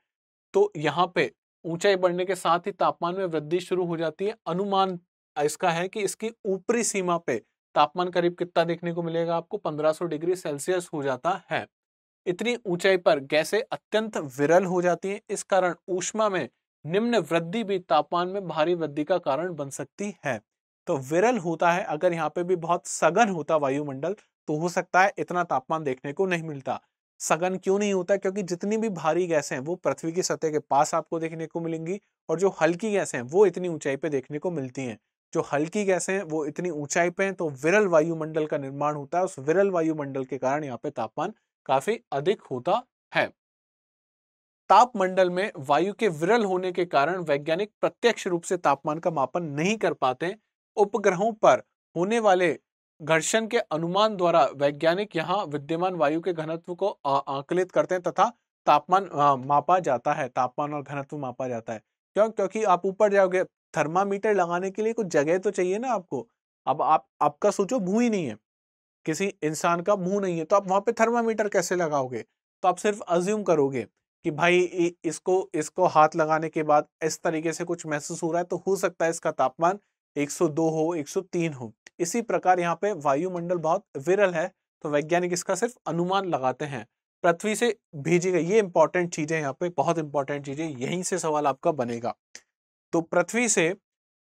तो यहाँ पे ऊंचाई बढ़ने के साथ ही तापमान में वृद्धि शुरू हो जाती है अनुमान इसका है कि इसकी ऊपरी सीमा पे तापमान करीब कितना देखने को मिलेगा आपको 1500 डिग्री सेल्सियस हो जाता है इतनी ऊंचाई पर गैसें अत्यंत विरल हो जाती हैं इस कारण ऊष्मा में निम्न वृद्धि भी तापमान में भारी वृद्धि का कारण बन सकती है तो विरल होता है अगर यहाँ पे भी बहुत सघन होता वायुमंडल तो हो सकता है इतना तापमान देखने को नहीं मिलता सघन क्यों नहीं होता क्योंकि जितनी भी भारी गैसें हैं वो पृथ्वी की सतह के पास आपको देखने को मिलेंगी और जो हल्की गैसें हैं वो इतनी ऊंचाई पे देखने को मिलती हैं जो हल्की गैसें हैं वो इतनी ऊंचाई पे हैं तो विरल वायुमंडल का निर्माण होता है उस विरल वायुमंडल के कारण यहाँ पे तापमान काफी अधिक होता है तापमंडल में वायु के विरल होने के कारण वैज्ञानिक प्रत्यक्ष रूप से तापमान का मापन नहीं कर पाते उपग्रहों पर होने वाले घर्षण के अनुमान द्वारा वैज्ञानिक यहाँ विद्यमान वायु के घनत्व को आकलित करते हैं तथा तापमान मापा जाता है तापमान और घनत्व मापा जाता है क्यों क्योंकि आप ऊपर जाओगे थर्मामीटर लगाने के लिए कुछ जगह तो चाहिए ना आपको अब आप आपका सोचो मुंह ही नहीं है किसी इंसान का मुंह नहीं है तो आप वहां पे थर्मामीटर कैसे लगाओगे तो आप सिर्फ अज्यूम करोगे कि भाई इसको इसको हाथ लगाने के बाद इस तरीके से कुछ महसूस हो रहा है तो हो सकता है इसका तापमान 102 हो 103 हो इसी प्रकार यहाँ पे वायुमंडल बहुत विरल है तो वैज्ञानिक इसका सिर्फ अनुमान लगाते हैं पृथ्वी से भेजी गई ये इंपॉर्टेंट चीजें यहाँ पे बहुत इंपॉर्टेंट चीजें यहीं से सवाल आपका बनेगा तो पृथ्वी से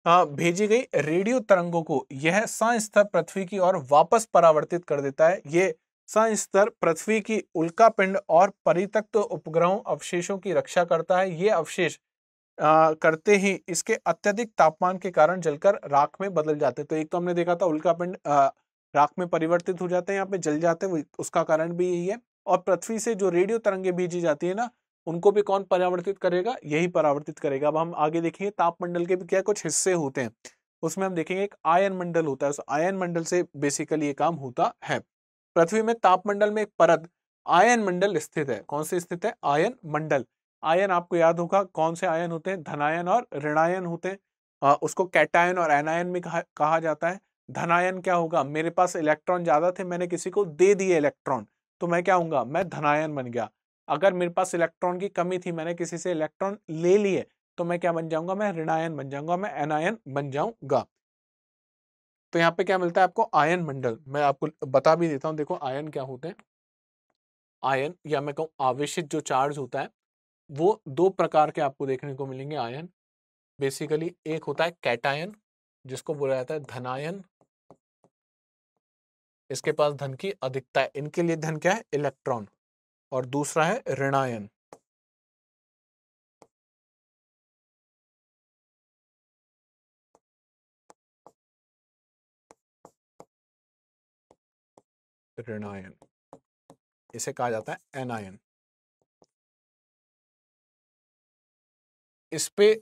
भेजी गई रेडियो तरंगों को यह सर पृथ्वी की ओर वापस परावर्तित कर देता है ये सांस स्तर पृथ्वी की उल्का पिंड और परितक्त तो उपग्रहों अवशेषों की रक्षा करता है ये अवशेष आ, करते ही इसके अत्यधिक तापमान के कारण जलकर राख में बदल जाते हैं तो एक तो हमने देखा था उल्का पिंड राख में परिवर्तित हो जाते हैं यहाँ पे जल जाते हैं उसका कारण भी यही है और पृथ्वी से जो रेडियो तरंगे भेजी जाती है ना उनको भी कौन परावर्तित करेगा यही परावर्तित करेगा अब हम आगे देखेंगे तापमंडल के भी क्या कुछ हिस्से होते हैं उसमें हम देखेंगे एक आयन मंडल होता है उस आयन मंडल से बेसिकली ये काम होता है पृथ्वी में तापमंडल में एक परत आयन मंडल स्थित है कौन से स्थित है आयन मंडल आयन आपको याद होगा कौन से आयन होते हैं धनायन और ऋणायन होते हैं आ, उसको कैटायन और एनायन में कहा, कहा जाता है धनायन क्या होगा मेरे पास इलेक्ट्रॉन ज्यादा थे मैंने किसी को दे दिए इलेक्ट्रॉन तो मैं क्या हूँ मैं धनायन बन गया अगर मेरे पास इलेक्ट्रॉन की कमी थी मैंने किसी से इलेक्ट्रॉन ले लिए तो मैं क्या बन जाऊंगा मैं ऋणायन बन जाऊंगा मैं एनायन बन जाऊंगा तो यहाँ पे क्या मिलता है आपको आयन मंडल मैं आपको बता भी देता हूँ देखो आयन क्या होते हैं आयन या मैं कहूँ आवेशित जो चार्ज होता है वो दो प्रकार के आपको देखने को मिलेंगे आयन बेसिकली एक होता है कैटायन जिसको बोला जाता है धनायन इसके पास धन की अधिकता है इनके लिए धन क्या है इलेक्ट्रॉन और दूसरा है ऋणायन ऋणायन इसे कहा जाता है एनायन इस पे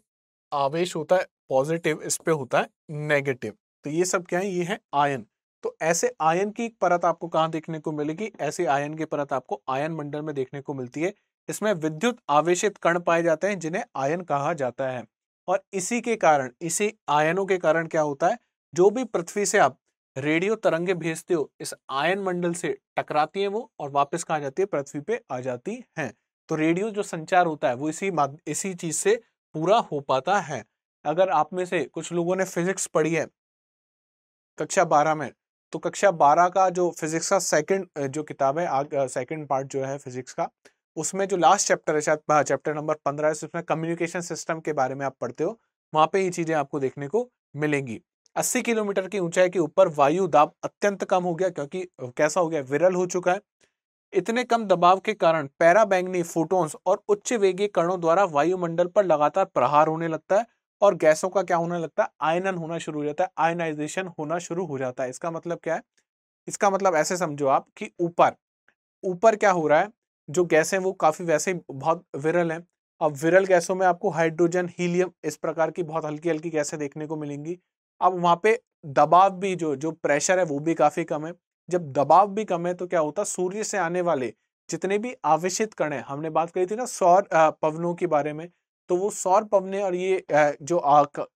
आवेश होता है पॉजिटिव इस पे होता है नेगेटिव तो ये सब क्या है ये है आयन तो ऐसे आयन की परत आपको कहाँ देखने को मिलेगी ऐसे आयन की परत आपको आयन मंडल में देखने को मिलती है इसमें विद्युत आवेशित कण पाए जाते हैं जिन्हें आयन कहा जाता है और इसी के कारण इसी आयनों के कारण क्या होता है जो भी पृथ्वी से आप रेडियो तरंगे भेजते हो इस आयन मंडल से टकराती है वो और वापस कहाँ जाती है पृथ्वी पे आ जाती हैं तो रेडियो जो संचार होता है वो इसी इसी चीज से पूरा हो पाता है अगर आप में से कुछ लोगों ने फिजिक्स पढ़ी है कक्षा बारह में तो कक्षा बारह का जो फिजिक्स का सेकंड जो किताब है सेकेंड सेकंड पार्ट जो है फिजिक्स का उसमें जो लास्ट चैप्टर है शायद हाँ, चैप्टर नंबर पंद्रह है उसमें कम्युनिकेशन सिस्टम के बारे में आप पढ़ते हो वहाँ पे ये चीज़ें आपको देखने को मिलेंगी 80 किलोमीटर की ऊंचाई के ऊपर वायु दाब अत्यंत कम हो गया क्योंकि कैसा हो गया विरल हो चुका है इतने कम दबाव के कारण पैराबैंगनी फोटोन्स और उच्च वेगी कणों द्वारा वायुमंडल पर लगातार प्रहार होने लगता है और गैसों का क्या होने लगता है आयनन होना शुरू हो जाता है आयनाइजेशन होना शुरू हो जाता है इसका मतलब क्या है इसका मतलब ऐसे समझो आप कि ऊपर ऊपर क्या हो रहा है जो गैस वो काफ़ी वैसे ही बहुत विरल हैं अब विरल गैसों में आपको हाइड्रोजन हीलियम इस प्रकार की बहुत हल्की हल्की गैसें देखने को मिलेंगी अब वहाँ पे दबाव भी जो जो प्रेशर है वो भी काफ़ी कम है जब दबाव भी कम है तो क्या होता है सूर्य से आने वाले जितने भी आवेशित कण है हमने बात करी थी ना सौर पवनों के बारे में तो वो सौर पवने और ये जो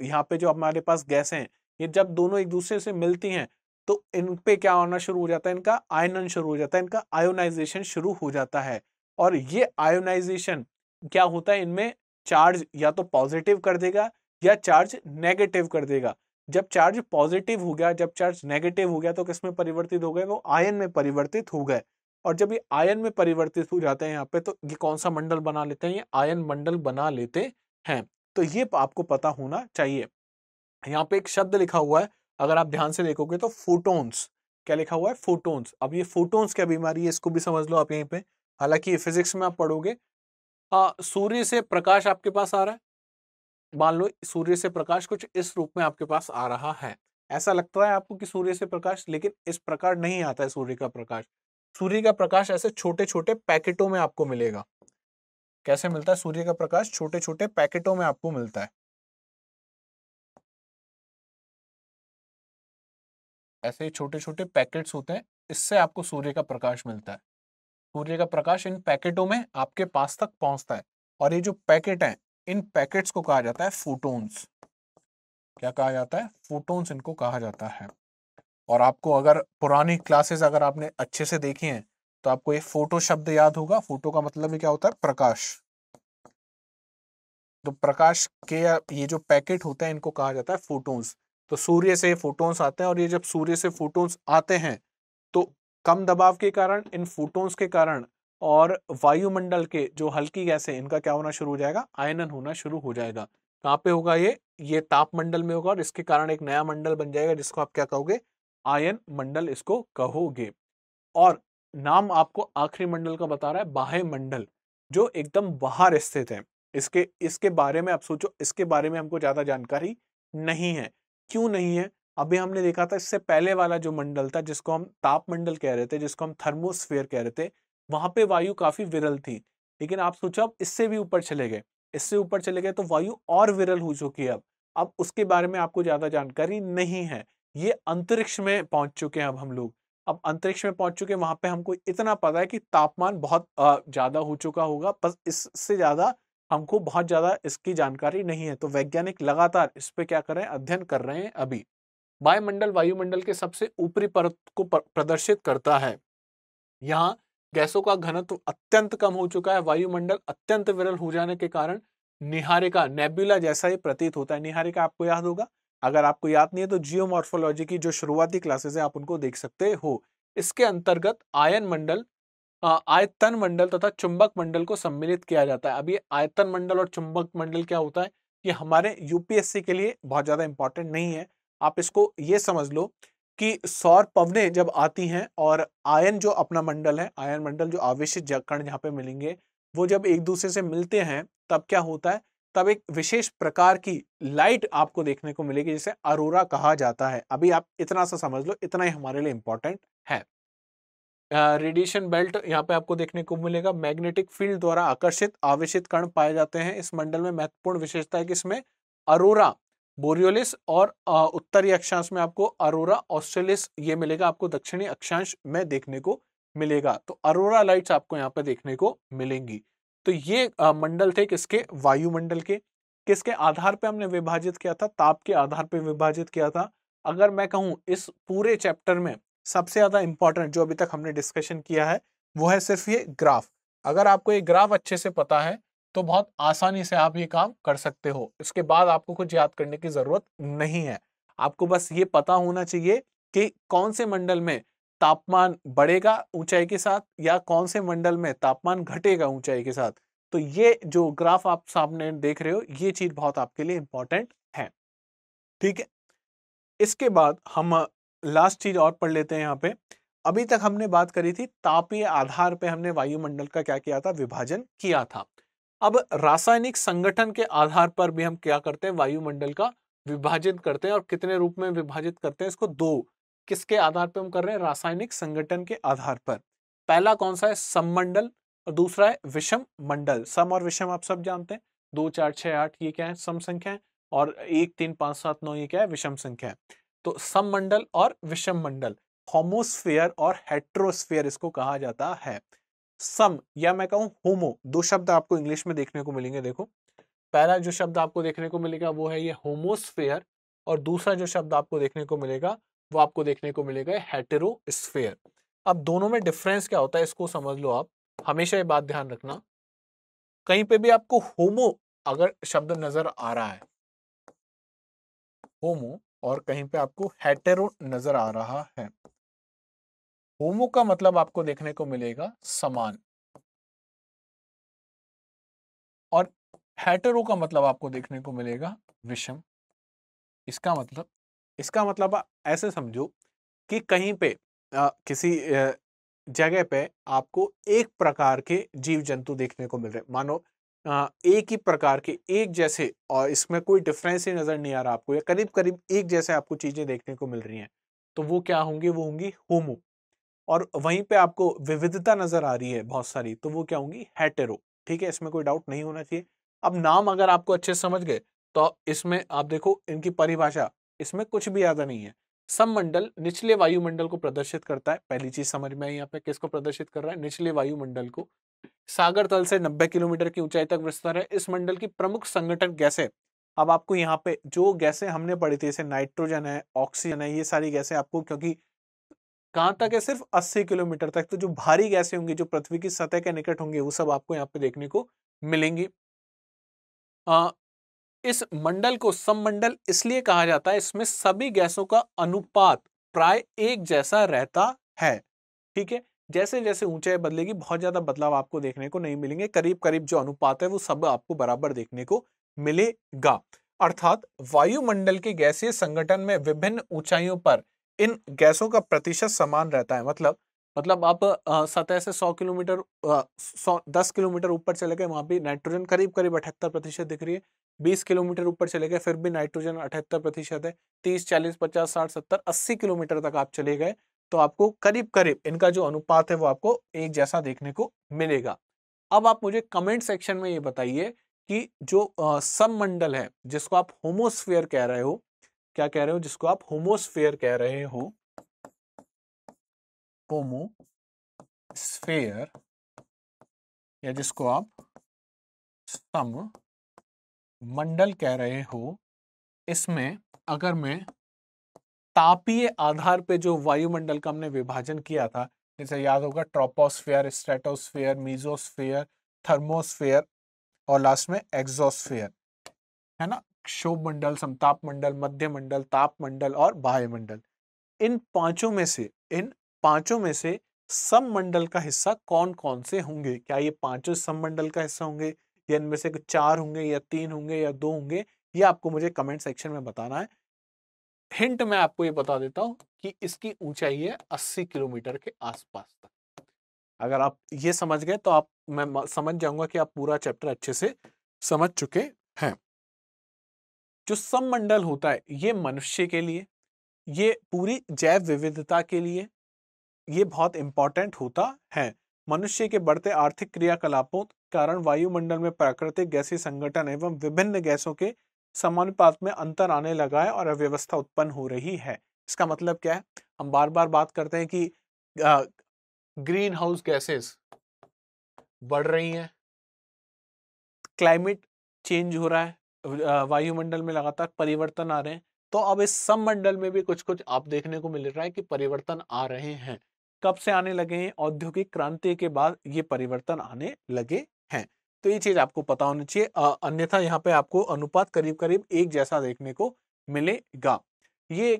यहाँ पे जो हमारे पास गैस हैं ये जब दोनों एक दूसरे से मिलती हैं तो इन पे क्या होना शुरू हो जाता है इनका आयनन शुरू हो जाता है इनका आयोनाइजेशन शुरू हो जाता है और ये आयोनाइजेशन क्या होता है इनमें चार्ज या तो पॉजिटिव कर देगा या चार्ज नेगेटिव कर देगा जब चार्ज पॉजिटिव हो गया जब चार्ज नेगेटिव हो गया तो किसमें परिवर्तित हो गए वो आयन में परिवर्तित हो गए और जब ये आयन में परिवर्तित हो जाते हैं यहाँ पे तो ये कौन सा मंडल बना लेते हैं ये आयन मंडल बना लेते हैं तो ये आपको पता होना चाहिए यहाँ पे एक शब्द लिखा हुआ है अगर आप ध्यान से देखोगे तो फोटोन्स क्या लिखा हुआ है फोटोन्स अब ये फोटोन्स क्या बीमारी है इसको भी समझ लो आप यहीं पे हालांकि ये फिजिक्स में आप पढ़ोगे हाँ, सूर्य से प्रकाश आपके पास आ रहा है मान लो सूर्य से प्रकाश कुछ इस रूप में आपके पास आ रहा है ऐसा लगता है आपको कि सूर्य से प्रकाश लेकिन इस प्रकार नहीं आता है सूर्य का प्रकाश सूर्य का प्रकाश ऐसे छोटे छोटे पैकेटों में आपको मिलेगा कैसे मिलता है सूर्य का प्रकाश छोटे छोटे पैकेटों में आपको मिलता है ऐसे छोटे छोटे पैकेट्स होते हैं इससे आपको सूर्य का प्रकाश मिलता है सूर्य का प्रकाश इन पैकेटों में आपके पास तक पहुंचता है और ये जो पैकेट हैं इन पैकेट्स को कहा जाता है फोटोन्स क्या कहा जाता है फोटोन्स इनको कहा जाता है और आपको अगर पुरानी क्लासेस अगर आपने अच्छे से देखी हैं तो आपको ये फोटो शब्द याद होगा फोटो का मतलब क्या होता है प्रकाश तो प्रकाश के ये जो पैकेट होते हैं इनको कहा जाता है फोटोन्स तो सूर्य से फोटोन्स आते हैं और ये जब सूर्य से फोटोन्स आते हैं तो कम दबाव के कारण इन फोटोन्स के कारण और वायुमंडल के जो हल्की गैसें इनका क्या होना शुरू हो जाएगा आयनन होना शुरू हो जाएगा कहाँ पे होगा ये ये तापमंडल में होगा और इसके कारण एक नया मंडल बन जाएगा जिसको आप क्या कहोगे आयन मंडल इसको कहोगे और नाम आपको आखिरी मंडल का बता रहा है बाह्य मंडल जो एकदम बाहर स्थित है इसके इसके बारे में आप सोचो इसके बारे में हमको ज़्यादा जानकारी नहीं है क्यों नहीं है अभी हमने देखा था इससे पहले वाला जो मंडल था जिसको हम तापमंडल कह रहे थे जिसको हम थर्मोस्फेयर कह रहे थे वहां पे वायु काफ़ी विरल थी लेकिन आप सोचो अब इससे भी ऊपर चले गए इससे ऊपर चले गए तो वायु और विरल हो चुकी है अब अब उसके बारे में आपको ज़्यादा जानकारी नहीं है ये अंतरिक्ष में पहुंच चुके हैं अब हम लोग अब अंतरिक्ष में पहुंच चुके हैं वहां पे हमको इतना पता है कि तापमान बहुत ज़्यादा हो चुका होगा बस इससे ज़्यादा हमको बहुत ज़्यादा इसकी जानकारी नहीं है तो वैज्ञानिक लगातार इस पर क्या कर रहे हैं अध्ययन कर रहे हैं अभी वायुमंडल वायुमंडल के सबसे ऊपरी परत को प्रदर्शित करता है यहाँ गैसों का घनत्व अत्यंत कम हो चुका है वायुमंडल अत्यंत विरल हो जाने के कारण निहारिका नेबुला जैसा ही प्रतीत होता है निहारिका आपको याद होगा अगर आपको याद नहीं है तो जियोमॉर्फोलॉजी की जो शुरुआती क्लासेस है आप उनको देख सकते हो इसके अंतर्गत आयन मंडल आयतन मंडल तथा चुंबक मंडल को सम्मिलित किया जाता है अभी आयतन मंडल और चुंबक मंडल क्या होता है ये हमारे यूपीएससी के लिए बहुत ज़्यादा इंपॉर्टेंट नहीं है आप इसको ये समझ लो कि सौर पवने जब आती हैं और आयन जो अपना मंडल है आयन मंडल जो आवेश कण जहाँ पे मिलेंगे वो जब एक दूसरे से मिलते हैं तब क्या होता है तब एक विशेष प्रकार की लाइट आपको देखने को मिलेगी जिसे अरोरा कहा जाता है अभी आप इतना सा समझ लो इतना ही हमारे लिए इंपॉर्टेंट है रेडिएशन बेल्ट यहाँ पे आपको देखने को मिलेगा मैग्नेटिक फील्ड द्वारा आकर्षित आवेशित कण पाए जाते हैं इस मंडल में महत्वपूर्ण विशेषता है कि इसमें अरोरा बोरियोलिस और उत्तरी अक्षांश में आपको अरोरा ऑस्ट्रेलिस ये मिलेगा आपको दक्षिणी अक्षांश में देखने को मिलेगा तो अरोरा लाइट्स आपको यहाँ पे देखने को मिलेंगी तो ये मंडल थे किसके वायुमंडल के किसके आधार पे हमने विभाजित किया था ताप के आधार पे विभाजित किया था अगर मैं कहूँ इस पूरे चैप्टर में सबसे ज़्यादा इंपॉर्टेंट जो अभी तक हमने डिस्कशन किया है वो है सिर्फ ये ग्राफ अगर आपको ये ग्राफ अच्छे से पता है तो बहुत आसानी से आप ये काम कर सकते हो इसके बाद आपको कुछ याद करने की ज़रूरत नहीं है आपको बस ये पता होना चाहिए कि कौन से मंडल में तापमान बढ़ेगा ऊंचाई के साथ या कौन से मंडल में तापमान घटेगा ऊंचाई के साथ तो ये जो ग्राफ आप सामने देख रहे हो ये चीज बहुत आपके लिए इंपॉर्टेंट है ठीक है इसके बाद हम लास्ट चीज और पढ़ लेते हैं यहाँ पे अभी तक हमने बात करी थी तापीय आधार पे हमने वायुमंडल का क्या किया था विभाजन किया था अब रासायनिक संगठन के आधार पर भी हम क्या करते हैं वायुमंडल का विभाजित करते हैं और कितने रूप में विभाजित करते हैं इसको दो किसके आधार पर हम कर रहे हैं रासायनिक संगठन के आधार पर पहला कौन सा है सममंडल और दूसरा है विषम मंडल सम और विषम आप सब जानते हैं दो चार छः आठ ये क्या है सम संख्या है और एक तीन पाँच सात नौ ये क्या है विषम संख्या है तो सममंडल और विषम मंडल होमोस्फेयर और हेट्रोस्फेयर इसको कहा जाता है सम या मैं कहूँ होमो दो शब्द आपको इंग्लिश में देखने को मिलेंगे देखो पहला जो शब्द आपको देखने को मिलेगा वो है ये होमोस्फेयर और दूसरा जो शब्द आपको देखने को मिलेगा वो आपको देखने को मिलेगा हेटेरो स्फेयर अब दोनों में डिफरेंस क्या होता है इसको समझ लो आप हमेशा ये बात ध्यान रखना कहीं पे भी आपको होमो अगर शब्द नजर आ रहा है होमो और कहीं पे आपको हेटेरो नजर आ रहा है होमो का मतलब आपको देखने को मिलेगा समान और हेटेरो का मतलब आपको देखने को मिलेगा विषम इसका मतलब इसका मतलब ऐसे समझो कि कहीं पे आ, किसी जगह पे आपको एक प्रकार के जीव जंतु देखने को मिल रहे मानो आ, एक ही प्रकार के एक जैसे और इसमें कोई डिफरेंस ही नज़र नहीं आ रहा आपको या करीब करीब एक जैसे आपको चीज़ें देखने को मिल रही हैं तो वो क्या होंगी वो होंगी होमो और वहीं पे आपको विविधता नज़र आ रही है बहुत सारी तो वो क्या होंगी हैटेरो ठीक है इसमें कोई डाउट नहीं होना चाहिए अब नाम अगर आपको अच्छे समझ गए तो इसमें आप देखो इनकी परिभाषा इसमें कुछ भी ज्यादा नहीं है सब मंडल निचले वायुमंडल को प्रदर्शित करता है पहली चीज समझ में आई यहाँ पे किसको प्रदर्शित कर रहा है निचले वायुमंडल को सागर तल से 90 किलोमीटर की ऊंचाई तक विस्तार है इस मंडल की प्रमुख संगठन गैसें अब आपको यहाँ पे जो गैसें हमने पढ़ी थी जैसे नाइट्रोजन है ऑक्सीजन है ये सारी गैसें आपको क्योंकि कहाँ तक है सिर्फ अस्सी किलोमीटर तक तो जो भारी गैसे होंगी जो पृथ्वी की सतह के निकट होंगी वो सब आपको यहाँ पे देखने को मिलेंगी इस मंडल को सममंडल इसलिए कहा जाता है इसमें सभी गैसों का अनुपात प्राय एक जैसा रहता है ठीक है जैसे जैसे ऊंचाई बदलेगी बहुत ज्यादा बदलाव आपको देखने को नहीं मिलेंगे करीब करीब जो अनुपात है वो सब आपको बराबर देखने को मिलेगा अर्थात वायुमंडल के गैसीय संगठन में विभिन्न ऊंचाइयों पर इन गैसों का प्रतिशत समान रहता है मतलब मतलब आप सतह से 100 किलोमीटर सौ दस किलोमीटर ऊपर चले गए वहां भी नाइट्रोजन करीब करीब अठहत्तर प्रतिशत दिख रही है बीस किलोमीटर ऊपर चले गए फिर भी नाइट्रोजन अठहत्तर प्रतिशत है तीस चालीस पचास साठ सत्तर अस्सी किलोमीटर तक आप चले गए तो आपको करीब करीब इनका जो अनुपात है वो आपको एक जैसा देखने को मिलेगा अब आप मुझे कमेंट सेक्शन में ये बताइए कि जो सब मंडल है जिसको आप होमोस्फेयर कह रहे हो क्या कह रहे हो जिसको आप होमोस्फेयर कह रहे हो होमोस्फेयर या जिसको आप सम मंडल कह रहे हो इसमें अगर मैं तापीय आधार पे जो वायुमंडल का हमने विभाजन किया था जैसे याद होगा ट्रोपोस्फेयर स्ट्रेटोस्फेयर मीजोस्फेयर थर्मोस्फेयर और लास्ट में एक्सोस्फेयर है ना क्षोभ मंडल समताप मंडल मध्य मंडल ताप मंडल और बाह्य मंडल इन पांचों में से इन पांचों में से सम मंडल का हिस्सा कौन कौन से होंगे क्या ये पांचों सम मंडल का हिस्सा होंगे या इनमें से चार होंगे या तीन होंगे या दो होंगे ये आपको मुझे कमेंट सेक्शन में बताना है हिंट मैं आपको ये बता देता हूँ कि इसकी ऊंचाई है अस्सी किलोमीटर के आसपास तक अगर आप ये समझ गए तो आप मैं समझ जाऊंगा कि आप पूरा चैप्टर अच्छे से समझ चुके हैं जो सममंडल होता है ये मनुष्य के लिए ये पूरी जैव विविधता के लिए ये बहुत इंपॉर्टेंट होता है मनुष्य के बढ़ते आर्थिक क्रियाकलापों कारण वायुमंडल में प्राकृतिक गैसी संगठन एवं विभिन्न गैसों के समानुपात में अंतर आने लगा है और अव्यवस्था उत्पन्न हो रही है इसका मतलब क्या है हम बार बार बात करते हैं कि ग्रीन हाउस गैसेस बढ़ रही हैं क्लाइमेट चेंज हो रहा है वायुमंडल में लगातार परिवर्तन आ रहे हैं तो अब इस सब मंडल में भी कुछ कुछ आप देखने को मिल रहा है कि परिवर्तन आ रहे हैं कब से आने लगे हैं औद्योगिक क्रांति के बाद ये परिवर्तन आने लगे हैं तो ये चीज आपको पता होनी चाहिए अन्यथा यहाँ पे आपको अनुपात करीब करीब एक जैसा देखने को मिलेगा ये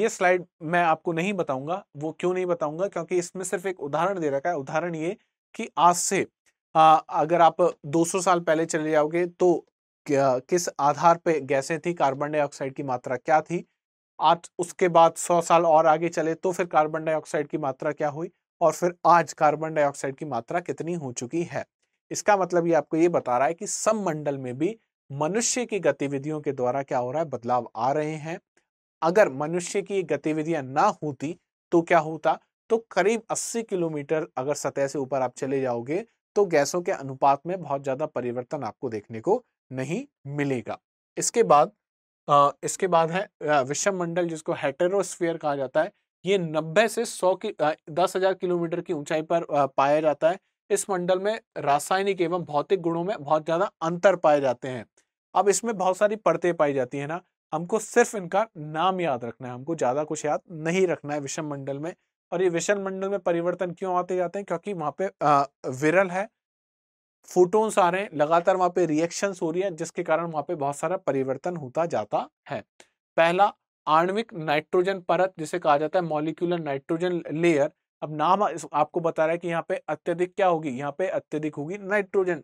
ये स्लाइड मैं आपको नहीं बताऊंगा वो क्यों नहीं बताऊंगा क्योंकि इसमें सिर्फ एक उदाहरण दे रखा है उदाहरण ये कि आज से आ, अगर आप 200 साल पहले चले जाओगे तो किस आधार पे गैसें थी कार्बन डाइऑक्साइड की मात्रा क्या थी आज उसके बाद सौ साल और आगे चले तो फिर कार्बन डाइऑक्साइड की मात्रा क्या हुई और फिर आज कार्बन डाइऑक्साइड की मात्रा कितनी हो चुकी है इसका मतलब ये आपको ये बता रहा है कि सब मंडल में भी मनुष्य की गतिविधियों के द्वारा क्या हो रहा है बदलाव आ रहे हैं अगर मनुष्य की गतिविधियां ना होती तो क्या होता तो करीब 80 किलोमीटर अगर सतह से ऊपर आप चले जाओगे तो गैसों के अनुपात में बहुत ज़्यादा परिवर्तन आपको देखने को नहीं मिलेगा इसके बाद इसके बाद है विषम मंडल जिसको हेटेरोस्फीयर कहा जाता है ये 90 से 100 की दस हजार किलोमीटर की ऊंचाई पर पाया जाता है इस मंडल में रासायनिक एवं भौतिक गुणों में बहुत ज़्यादा अंतर पाए जाते हैं अब इसमें बहुत सारी परतें पाई जाती है ना हमको सिर्फ इनका नाम याद रखना है हमको ज़्यादा कुछ याद नहीं रखना है विषम मंडल में और ये विषम मंडल में परिवर्तन क्यों आते जाते हैं क्योंकि वहाँ पे विरल है फोटोन्स आ रहे हैं लगातार वहां पे रिएक्शंस हो रही है जिसके कारण वहां पे बहुत सारा परिवर्तन होता जाता है पहला आणविक नाइट्रोजन परत जिसे कहा जाता है मॉलिक्यूलर नाइट्रोजन लेयर अब नाम आपको बता रहा है कि यहाँ पे अत्यधिक क्या होगी यहाँ पे अत्यधिक होगी नाइट्रोजन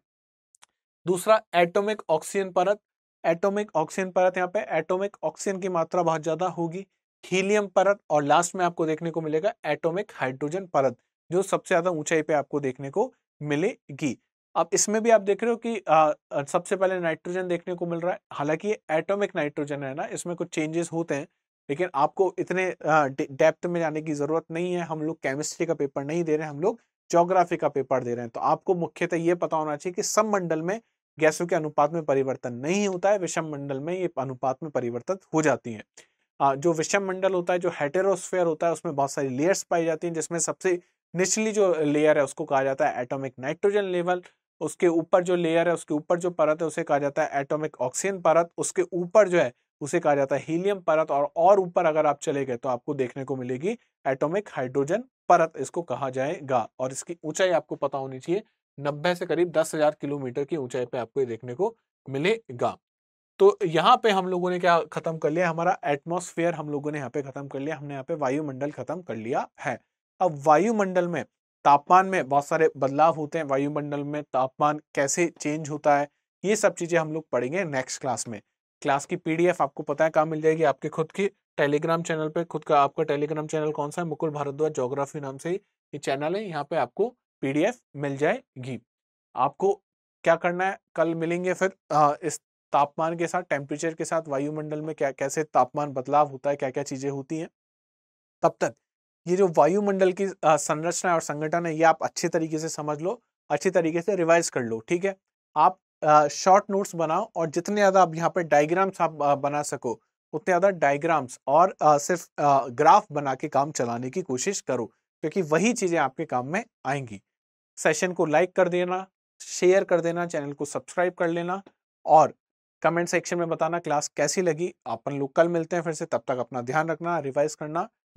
दूसरा एटोमिक ऑक्सीजन परत एटोमिक ऑक्सीजन परत यहाँ पे एटोमिक ऑक्सीजन की मात्रा बहुत ज्यादा होगी हीलियम परत और लास्ट में आपको देखने को मिलेगा एटोमिक हाइड्रोजन परत जो सबसे ज्यादा ऊंचाई पे आपको देखने को मिलेगी अब इसमें भी आप देख रहे हो कि आ, सबसे पहले नाइट्रोजन देखने को मिल रहा है हालांकि एटॉमिक नाइट्रोजन है ना इसमें कुछ चेंजेस होते हैं लेकिन आपको इतने डेप्थ में जाने की ज़रूरत नहीं है हम लोग केमिस्ट्री का पेपर नहीं दे रहे हैं हम लोग ज्योग्राफी का पेपर दे रहे हैं तो आपको मुख्यतः ये पता होना चाहिए कि सब मंडल में गैसों के अनुपात में परिवर्तन नहीं होता है विषम मंडल में ये अनुपात में परिवर्तन हो जाती है जो विषम मंडल होता है जो हेटेरोस्फेयर होता है उसमें बहुत सारी लेयर्स पाई जाती हैं जिसमें सबसे निचली जो लेयर है उसको कहा जाता है एटॉमिक नाइट्रोजन लेवल उसके ऊपर जो लेयर है उसके ऊपर जो परत है उसे कहा जाता है एटॉमिक ऑक्सीजन परत उसके ऊपर जो है उसे कहा जाता है हीलियम परत और और ऊपर अगर आप चले गए तो आपको देखने को मिलेगी एटॉमिक हाइड्रोजन परत इसको कहा जाएगा और इसकी ऊंचाई आपको पता होनी चाहिए नब्बे से करीब दस हजार किलोमीटर की ऊंचाई पे आपको ये देखने को मिलेगा तो यहाँ पे हम लोगों ने क्या खत्म कर लिया हमारा एटमोसफेयर हम लोगों ने यहाँ पे खत्म कर लिया हमने यहाँ पे वायुमंडल खत्म कर लिया है अब वायुमंडल में तापमान में बहुत सारे बदलाव होते हैं वायुमंडल में तापमान कैसे चेंज होता है ये सब चीज़ें हम लोग पढ़ेंगे नेक्स्ट क्लास में क्लास की पीडीएफ आपको पता है कहाँ मिल जाएगी आपके खुद की टेलीग्राम चैनल पे खुद का आपका टेलीग्राम चैनल कौन सा है मुकुल भारद्वाज जोग्राफी नाम से ये चैनल है यहाँ पे आपको पीडीएफ मिल जाएगी आपको क्या करना है कल मिलेंगे फिर आ, इस तापमान के साथ टेम्परेचर के साथ वायुमंडल में क्या कैसे तापमान बदलाव होता है क्या क्या चीज़ें होती हैं तब तक ये जो वायुमंडल की संरचना और संगठन है ये आप अच्छे तरीके से समझ लो अच्छे तरीके से रिवाइज कर लो ठीक है आप शॉर्ट नोट्स बनाओ और जितने ज़्यादा आप यहाँ पर डायग्राम्स आप बना सको उतने ज़्यादा डायग्राम्स और आ, सिर्फ आ, ग्राफ बना के काम चलाने की कोशिश करो क्योंकि वही चीज़ें आपके काम में आएंगी सेशन को लाइक कर देना शेयर कर देना चैनल को सब्सक्राइब कर लेना और कमेंट सेक्शन में बताना क्लास कैसी लगी अपन लोग कल मिलते हैं फिर से तब तक अपना ध्यान रखना रिवाइज करना